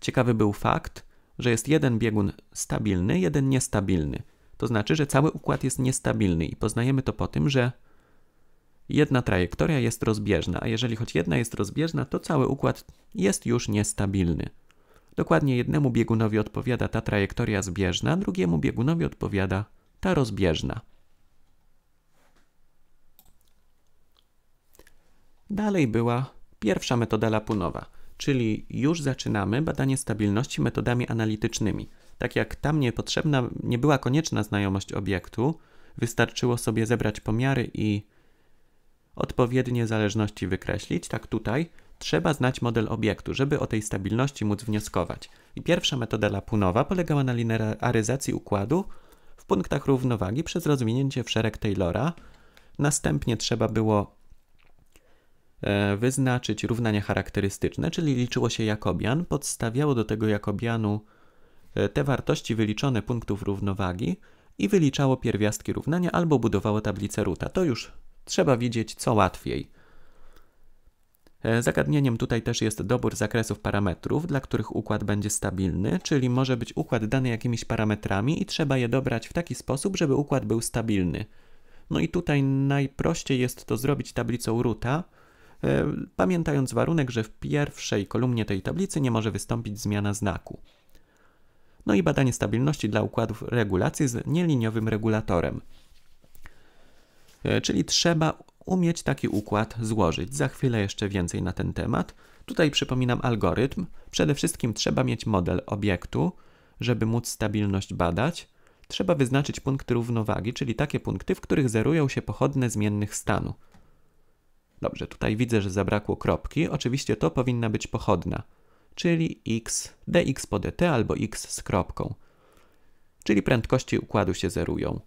ciekawy był fakt, że jest jeden biegun stabilny, jeden niestabilny. To znaczy, że cały układ jest niestabilny i poznajemy to po tym, że jedna trajektoria jest rozbieżna, a jeżeli choć jedna jest rozbieżna, to cały układ jest już niestabilny. Dokładnie jednemu biegunowi odpowiada ta trajektoria zbieżna, drugiemu biegunowi odpowiada ta rozbieżna. Dalej była pierwsza metoda lapunowa, czyli już zaczynamy badanie stabilności metodami analitycznymi. Tak jak tam nie, potrzebna, nie była konieczna znajomość obiektu, wystarczyło sobie zebrać pomiary i odpowiednie zależności wykreślić, tak tutaj trzeba znać model obiektu, żeby o tej stabilności móc wnioskować. I pierwsza metoda lapunowa polegała na linearyzacji układu w punktach równowagi przez rozwinięcie w szereg Taylora. Następnie trzeba było e, wyznaczyć równania charakterystyczne, czyli liczyło się jakobian, podstawiało do tego jakobianu e, te wartości wyliczone punktów równowagi i wyliczało pierwiastki równania albo budowało tablicę Ruta. To już trzeba widzieć co łatwiej. E, zagadnieniem tutaj też jest dobór zakresów parametrów, dla których układ będzie stabilny, czyli może być układ dany jakimiś parametrami i trzeba je dobrać w taki sposób, żeby układ był stabilny. No i tutaj najprościej jest to zrobić tablicą Ruta, e, pamiętając warunek, że w pierwszej kolumnie tej tablicy nie może wystąpić zmiana znaku. No i badanie stabilności dla układów regulacji z nieliniowym regulatorem. E, czyli trzeba umieć taki układ złożyć. Za chwilę jeszcze więcej na ten temat. Tutaj przypominam algorytm. Przede wszystkim trzeba mieć model obiektu, żeby móc stabilność badać. Trzeba wyznaczyć punkty równowagi, czyli takie punkty, w których zerują się pochodne zmiennych stanu. Dobrze, tutaj widzę, że zabrakło kropki. Oczywiście to powinna być pochodna, czyli x, dx po dt albo x z kropką. Czyli prędkości układu się zerują.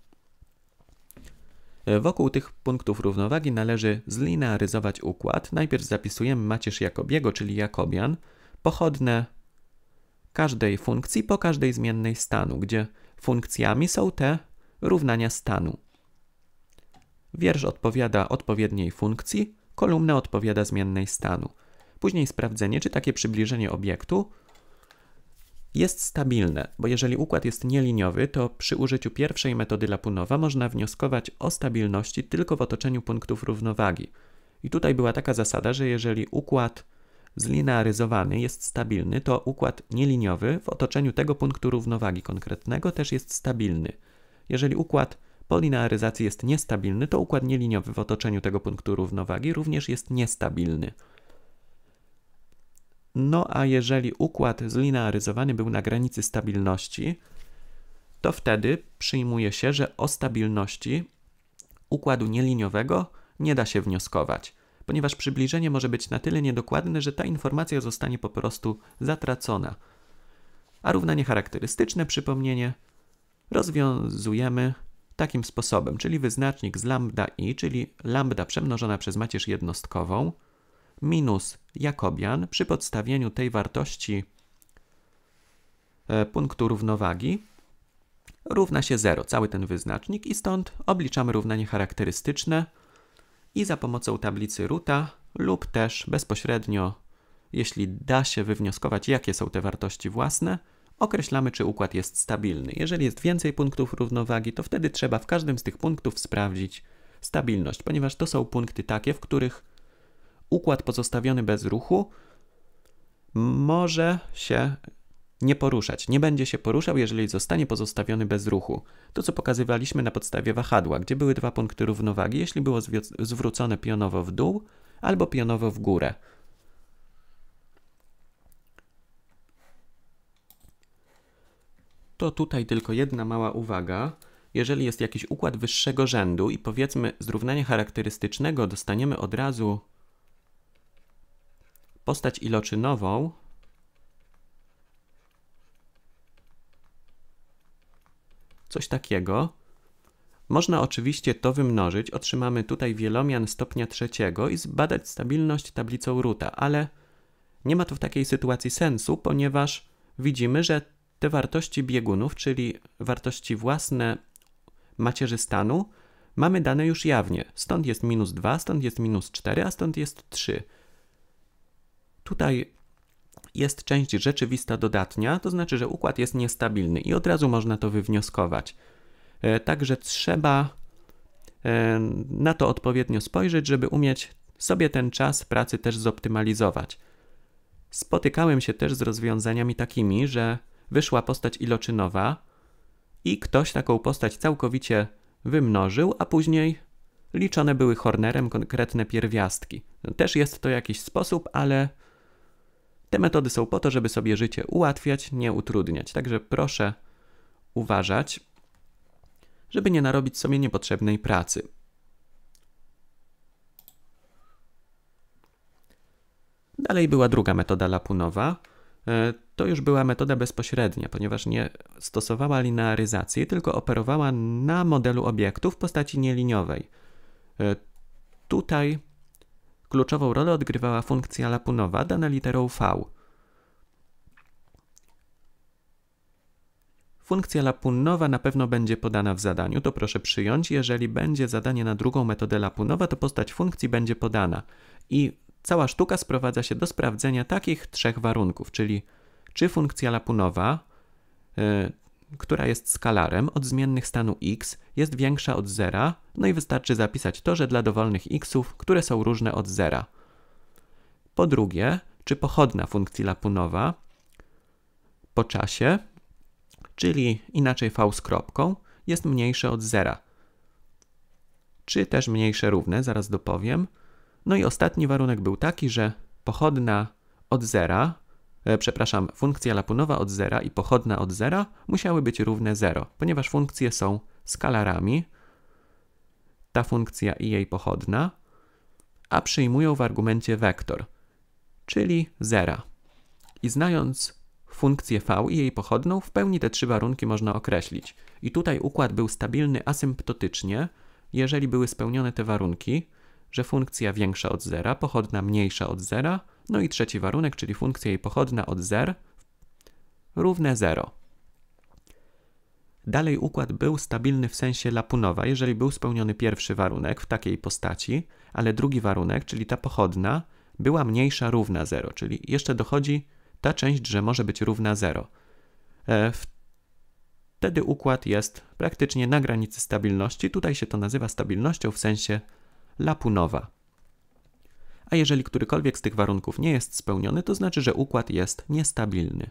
E, wokół tych punktów równowagi należy zlinearyzować układ. Najpierw zapisujemy macierz Jakobiego, czyli Jakobian, pochodne każdej funkcji po każdej zmiennej stanu, gdzie funkcjami są te równania stanu. Wiersz odpowiada odpowiedniej funkcji, kolumna odpowiada zmiennej stanu. Później sprawdzenie, czy takie przybliżenie obiektu jest stabilne, bo jeżeli układ jest nieliniowy, to przy użyciu pierwszej metody Lapunowa można wnioskować o stabilności tylko w otoczeniu punktów równowagi. I tutaj była taka zasada, że jeżeli układ zlinearyzowany jest stabilny, to układ nieliniowy w otoczeniu tego punktu równowagi konkretnego też jest stabilny. Jeżeli układ po linearyzacji jest niestabilny, to układ nieliniowy w otoczeniu tego punktu równowagi również jest niestabilny. No a jeżeli układ zlinearyzowany był na granicy stabilności, to wtedy przyjmuje się, że o stabilności układu nieliniowego nie da się wnioskować, ponieważ przybliżenie może być na tyle niedokładne, że ta informacja zostanie po prostu zatracona. A równanie charakterystyczne, przypomnienie, rozwiązujemy takim sposobem, czyli wyznacznik z lambda i, czyli lambda przemnożona przez macierz jednostkową, minus Jakobian przy podstawieniu tej wartości e, punktu równowagi równa się 0, cały ten wyznacznik i stąd obliczamy równanie charakterystyczne i za pomocą tablicy Ruta lub też bezpośrednio, jeśli da się wywnioskować, jakie są te wartości własne, określamy, czy układ jest stabilny. Jeżeli jest więcej punktów równowagi, to wtedy trzeba w każdym z tych punktów sprawdzić stabilność, ponieważ to są punkty takie, w których układ pozostawiony bez ruchu może się nie poruszać. Nie będzie się poruszał, jeżeli zostanie pozostawiony bez ruchu. To, co pokazywaliśmy na podstawie wahadła, gdzie były dwa punkty równowagi, jeśli było zwrócone pionowo w dół albo pionowo w górę. To tutaj tylko jedna mała uwaga. Jeżeli jest jakiś układ wyższego rzędu i powiedzmy zrównanie charakterystycznego dostaniemy od razu postać iloczynową coś takiego. Można oczywiście to wymnożyć, otrzymamy tutaj wielomian stopnia trzeciego i zbadać stabilność tablicą Ruta, ale nie ma to w takiej sytuacji sensu, ponieważ widzimy, że te wartości biegunów, czyli wartości własne macierzy stanu, mamy dane już jawnie. Stąd jest minus 2, stąd jest minus 4, a stąd jest 3. Tutaj jest część rzeczywista dodatnia, to znaczy, że układ jest niestabilny i od razu można to wywnioskować. E, także trzeba e, na to odpowiednio spojrzeć, żeby umieć sobie ten czas pracy też zoptymalizować. Spotykałem się też z rozwiązaniami takimi, że wyszła postać iloczynowa i ktoś taką postać całkowicie wymnożył, a później liczone były hornerem konkretne pierwiastki. Też jest to jakiś sposób, ale te metody są po to, żeby sobie życie ułatwiać, nie utrudniać. Także proszę uważać, żeby nie narobić sobie niepotrzebnej pracy. Dalej była druga metoda lapunowa. E, to już była metoda bezpośrednia, ponieważ nie stosowała linearyzacji, tylko operowała na modelu obiektu w postaci nieliniowej. E, tutaj Kluczową rolę odgrywała funkcja lapunowa dana literą V. Funkcja lapunowa na pewno będzie podana w zadaniu, to proszę przyjąć. Jeżeli będzie zadanie na drugą metodę lapunowa, to postać funkcji będzie podana. I cała sztuka sprowadza się do sprawdzenia takich trzech warunków, czyli czy funkcja lapunowa, y, która jest skalarem od zmiennych stanu x, jest większa od zera, no i wystarczy zapisać to, że dla dowolnych xów, które są różne od zera. Po drugie, czy pochodna funkcji Lapunowa po czasie, czyli inaczej v z kropką, jest mniejsze od zera. Czy też mniejsze równe, zaraz dopowiem. No i ostatni warunek był taki, że pochodna od zera E, przepraszam, funkcja lapunowa od zera i pochodna od zera musiały być równe 0, ponieważ funkcje są skalarami, ta funkcja i jej pochodna, a przyjmują w argumencie wektor, czyli 0. I znając funkcję v i jej pochodną, w pełni te trzy warunki można określić. I tutaj układ był stabilny asymptotycznie, jeżeli były spełnione te warunki, że funkcja większa od zera, pochodna mniejsza od zera, no i trzeci warunek, czyli funkcja jej pochodna od zer równe 0. Dalej układ był stabilny w sensie Lapunowa, jeżeli był spełniony pierwszy warunek w takiej postaci, ale drugi warunek, czyli ta pochodna, była mniejsza równa 0, czyli jeszcze dochodzi ta część, że może być równa 0. E, wtedy układ jest praktycznie na granicy stabilności. Tutaj się to nazywa stabilnością w sensie lapunowa. A jeżeli którykolwiek z tych warunków nie jest spełniony, to znaczy, że układ jest niestabilny.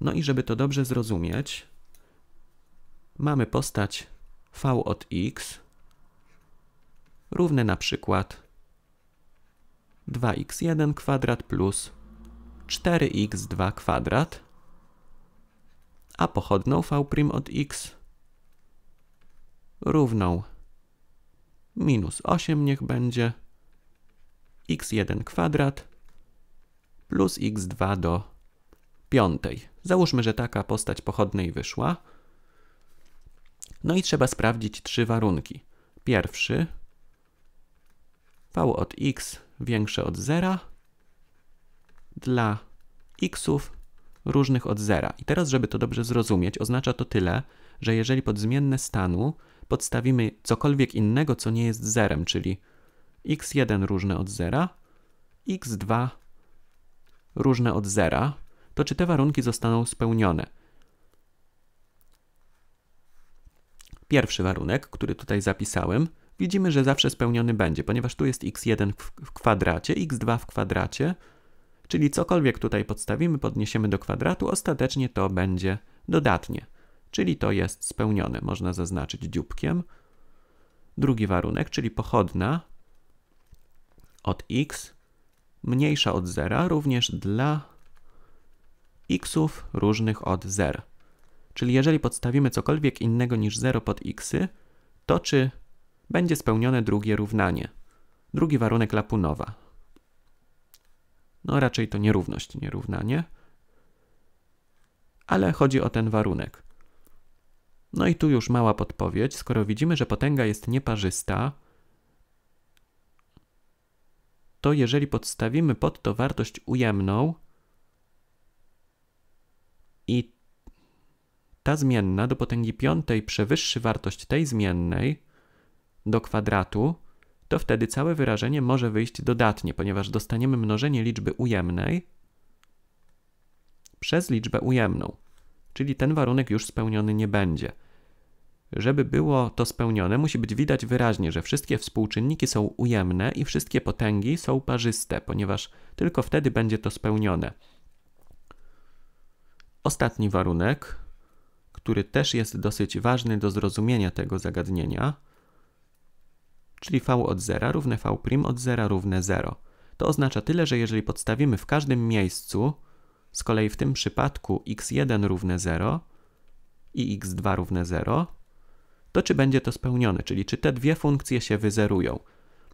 No i żeby to dobrze zrozumieć, mamy postać v od x równe na przykład 2x1 kwadrat plus 4x2 kwadrat, a pochodną v' od x równą minus 8 niech będzie x1 kwadrat plus x2 do piątej. Załóżmy, że taka postać pochodnej wyszła. No i trzeba sprawdzić trzy warunki. Pierwszy v od x większe od zera dla xów różnych od zera. I teraz, żeby to dobrze zrozumieć, oznacza to tyle, że jeżeli pod zmienne stanu podstawimy cokolwiek innego, co nie jest zerem, czyli x1 różne od zera, x2 różne od zera, to czy te warunki zostaną spełnione? Pierwszy warunek, który tutaj zapisałem, widzimy, że zawsze spełniony będzie, ponieważ tu jest x1 w kwadracie, x2 w kwadracie, czyli cokolwiek tutaj podstawimy, podniesiemy do kwadratu, ostatecznie to będzie dodatnie czyli to jest spełnione. Można zaznaczyć dzióbkiem. Drugi warunek, czyli pochodna od x mniejsza od zera również dla xów różnych od 0. Czyli jeżeli podstawimy cokolwiek innego niż 0 pod xy, to czy będzie spełnione drugie równanie? Drugi warunek Lapunowa. No raczej to nierówność, nierównanie, Ale chodzi o ten warunek. No i tu już mała podpowiedź. Skoro widzimy, że potęga jest nieparzysta, to jeżeli podstawimy pod to wartość ujemną i ta zmienna do potęgi piątej przewyższy wartość tej zmiennej do kwadratu, to wtedy całe wyrażenie może wyjść dodatnie, ponieważ dostaniemy mnożenie liczby ujemnej przez liczbę ujemną, czyli ten warunek już spełniony nie będzie. Żeby było to spełnione, musi być widać wyraźnie, że wszystkie współczynniki są ujemne i wszystkie potęgi są parzyste, ponieważ tylko wtedy będzie to spełnione. Ostatni warunek, który też jest dosyć ważny do zrozumienia tego zagadnienia, czyli v od zera równe v' od zera równe 0. To oznacza tyle, że jeżeli podstawimy w każdym miejscu, z kolei w tym przypadku x1 równe 0 i x2 równe 0, to czy będzie to spełnione, czyli czy te dwie funkcje się wyzerują.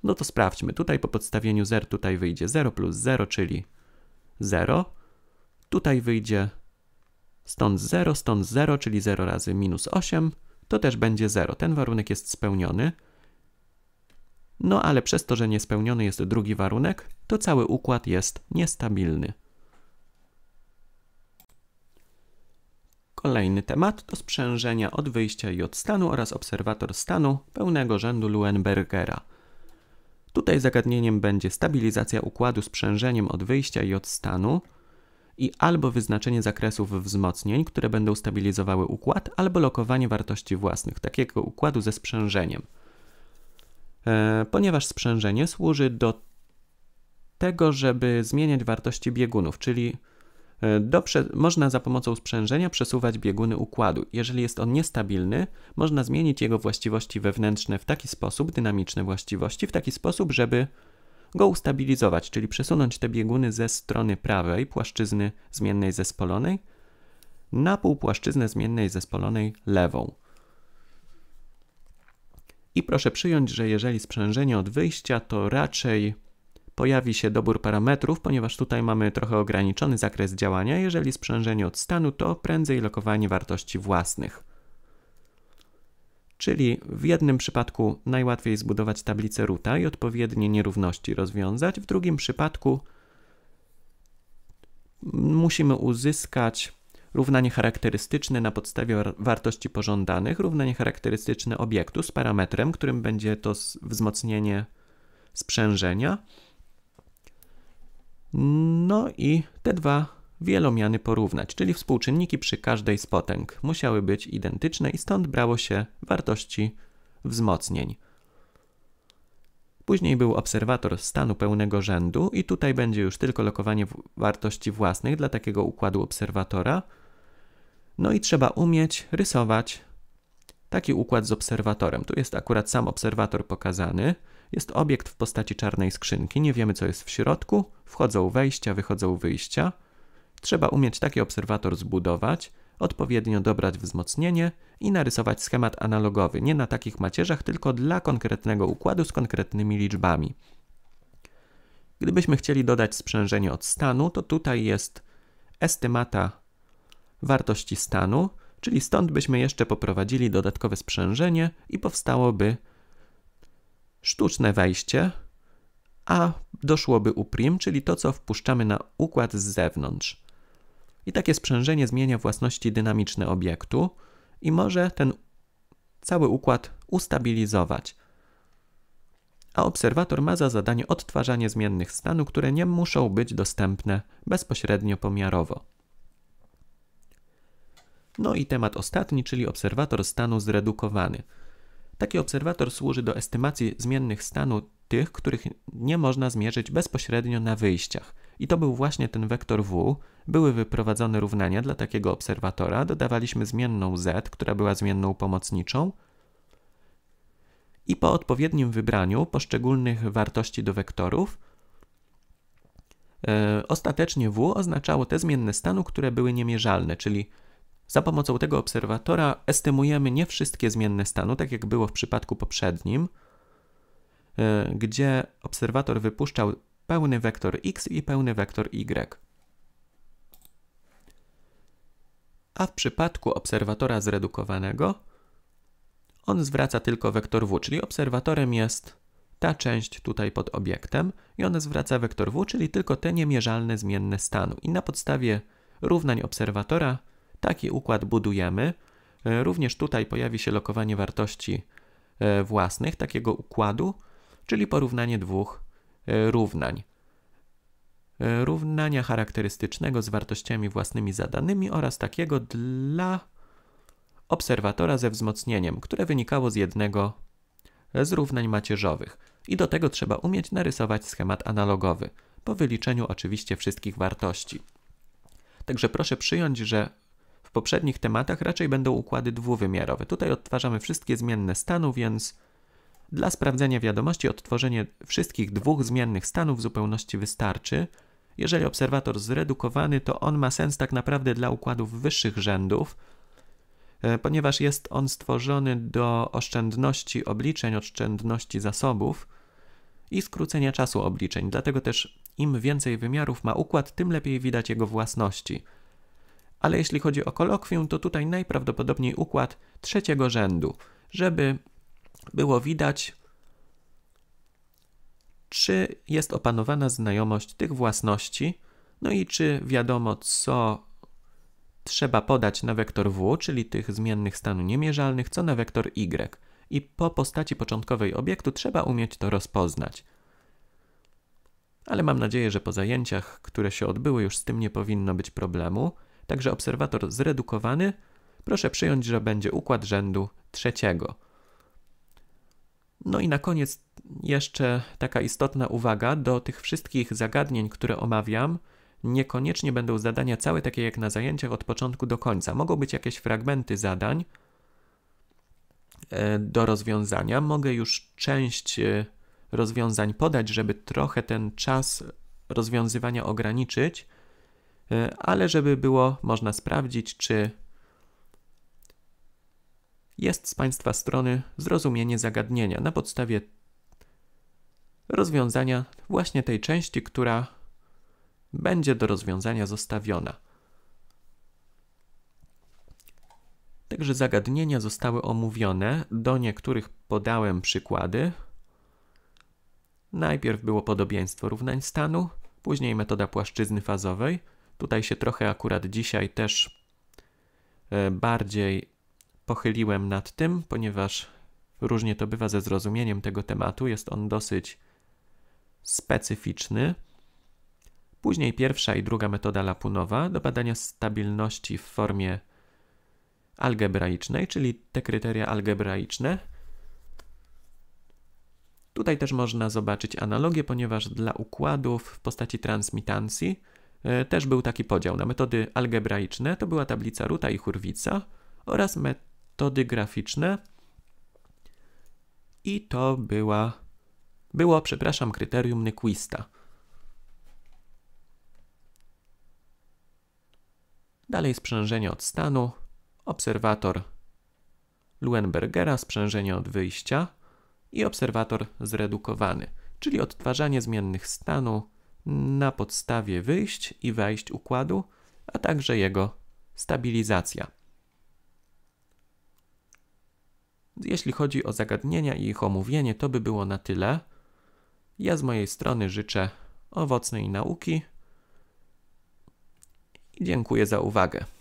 No to sprawdźmy. Tutaj po podstawieniu 0 tutaj wyjdzie 0 plus 0, czyli 0. Tutaj wyjdzie stąd 0, stąd 0, czyli 0 razy minus 8, to też będzie 0. Ten warunek jest spełniony. No ale przez to, że niespełniony jest drugi warunek, to cały układ jest niestabilny. Kolejny temat to sprzężenia od wyjścia i od stanu oraz obserwator stanu pełnego rzędu Luenbergera. Tutaj zagadnieniem będzie stabilizacja układu sprzężeniem od wyjścia i od stanu i albo wyznaczenie zakresów wzmocnień, które będą stabilizowały układ, albo lokowanie wartości własnych takiego układu ze sprzężeniem. E, ponieważ sprzężenie służy do tego, żeby zmieniać wartości biegunów, czyli E, można za pomocą sprzężenia przesuwać bieguny układu. Jeżeli jest on niestabilny, można zmienić jego właściwości wewnętrzne w taki sposób, dynamiczne właściwości, w taki sposób, żeby go ustabilizować, czyli przesunąć te bieguny ze strony prawej płaszczyzny zmiennej zespolonej na półpłaszczyznę zmiennej zespolonej lewą. I proszę przyjąć, że jeżeli sprzężenie od wyjścia, to raczej pojawi się dobór parametrów, ponieważ tutaj mamy trochę ograniczony zakres działania. Jeżeli sprzężenie od stanu, to prędzej lokowanie wartości własnych. Czyli w jednym przypadku najłatwiej zbudować tablicę ruta i odpowiednie nierówności rozwiązać, w drugim przypadku musimy uzyskać równanie charakterystyczne na podstawie wartości pożądanych, równanie charakterystyczne obiektu z parametrem, którym będzie to wzmocnienie sprzężenia. No i te dwa wielomiany porównać, czyli współczynniki przy każdej z potęg musiały być identyczne i stąd brało się wartości wzmocnień. Później był obserwator stanu pełnego rzędu i tutaj będzie już tylko lokowanie wartości własnych dla takiego układu obserwatora. No i trzeba umieć rysować taki układ z obserwatorem. Tu jest akurat sam obserwator pokazany. Jest obiekt w postaci czarnej skrzynki, nie wiemy co jest w środku, wchodzą wejścia, wychodzą wyjścia. Trzeba umieć taki obserwator zbudować, odpowiednio dobrać wzmocnienie i narysować schemat analogowy, nie na takich macierzach, tylko dla konkretnego układu z konkretnymi liczbami. Gdybyśmy chcieli dodać sprzężenie od stanu, to tutaj jest estymata wartości stanu, czyli stąd byśmy jeszcze poprowadzili dodatkowe sprzężenie i powstałoby sztuczne wejście, a doszłoby uprim, czyli to, co wpuszczamy na układ z zewnątrz. I takie sprzężenie zmienia własności dynamiczne obiektu i może ten cały układ ustabilizować. A obserwator ma za zadanie odtwarzanie zmiennych stanu, które nie muszą być dostępne bezpośrednio pomiarowo. No i temat ostatni, czyli obserwator stanu zredukowany. Taki obserwator służy do estymacji zmiennych stanu tych, których nie można zmierzyć bezpośrednio na wyjściach. I to był właśnie ten wektor W. Były wyprowadzone równania dla takiego obserwatora. Dodawaliśmy zmienną Z, która była zmienną pomocniczą. I po odpowiednim wybraniu poszczególnych wartości do wektorów, yy, ostatecznie W oznaczało te zmienne stanu, które były niemierzalne, czyli za pomocą tego obserwatora estymujemy nie wszystkie zmienne stanu, tak jak było w przypadku poprzednim, e, gdzie obserwator wypuszczał pełny wektor x i pełny wektor y. A w przypadku obserwatora zredukowanego on zwraca tylko wektor w, czyli obserwatorem jest ta część tutaj pod obiektem i ona zwraca wektor w, czyli tylko te niemierzalne zmienne stanu. I na podstawie równań obserwatora Taki układ budujemy. E, również tutaj pojawi się lokowanie wartości e, własnych takiego układu, czyli porównanie dwóch e, równań. Równania charakterystycznego z wartościami własnymi zadanymi oraz takiego dla obserwatora ze wzmocnieniem, które wynikało z jednego z równań macierzowych. I do tego trzeba umieć narysować schemat analogowy, po wyliczeniu oczywiście wszystkich wartości. Także proszę przyjąć, że w poprzednich tematach raczej będą układy dwuwymiarowe. Tutaj odtwarzamy wszystkie zmienne stanu, więc dla sprawdzenia wiadomości odtworzenie wszystkich dwóch zmiennych stanów w zupełności wystarczy. Jeżeli obserwator zredukowany, to on ma sens tak naprawdę dla układów wyższych rzędów, e, ponieważ jest on stworzony do oszczędności obliczeń, oszczędności zasobów i skrócenia czasu obliczeń. Dlatego też im więcej wymiarów ma układ, tym lepiej widać jego własności ale jeśli chodzi o kolokwium, to tutaj najprawdopodobniej układ trzeciego rzędu, żeby było widać, czy jest opanowana znajomość tych własności, no i czy wiadomo, co trzeba podać na wektor w, czyli tych zmiennych stanu niemierzalnych, co na wektor y. I po postaci początkowej obiektu trzeba umieć to rozpoznać. Ale mam nadzieję, że po zajęciach, które się odbyły, już z tym nie powinno być problemu także obserwator zredukowany proszę przyjąć, że będzie układ rzędu trzeciego. No i na koniec jeszcze taka istotna uwaga do tych wszystkich zagadnień, które omawiam. Niekoniecznie będą zadania całe takie jak na zajęciach od początku do końca. Mogą być jakieś fragmenty zadań e, do rozwiązania. Mogę już część e, rozwiązań podać, żeby trochę ten czas rozwiązywania ograniczyć. E, ale żeby było można sprawdzić, czy jest z Państwa strony zrozumienie zagadnienia na podstawie rozwiązania właśnie tej części, która będzie do rozwiązania zostawiona. Także zagadnienia zostały omówione, do niektórych podałem przykłady. Najpierw było podobieństwo równań stanu, później metoda płaszczyzny fazowej, Tutaj się trochę akurat dzisiaj też e, bardziej pochyliłem nad tym, ponieważ różnie to bywa ze zrozumieniem tego tematu. Jest on dosyć specyficzny. Później pierwsza i druga metoda lapunowa do badania stabilności w formie algebraicznej, czyli te kryteria algebraiczne. Tutaj też można zobaczyć analogię, ponieważ dla układów w postaci transmitancji E, też był taki podział na metody algebraiczne, to była tablica Ruta i Hurwica, oraz metody graficzne. I to była, było, przepraszam, kryterium Nyquista. Dalej sprzężenie od stanu, obserwator Luenbergera, sprzężenie od wyjścia i obserwator zredukowany, czyli odtwarzanie zmiennych stanu na podstawie wyjść i wejść układu, a także jego stabilizacja. Jeśli chodzi o zagadnienia i ich omówienie, to by było na tyle. Ja z mojej strony życzę owocnej nauki i dziękuję za uwagę.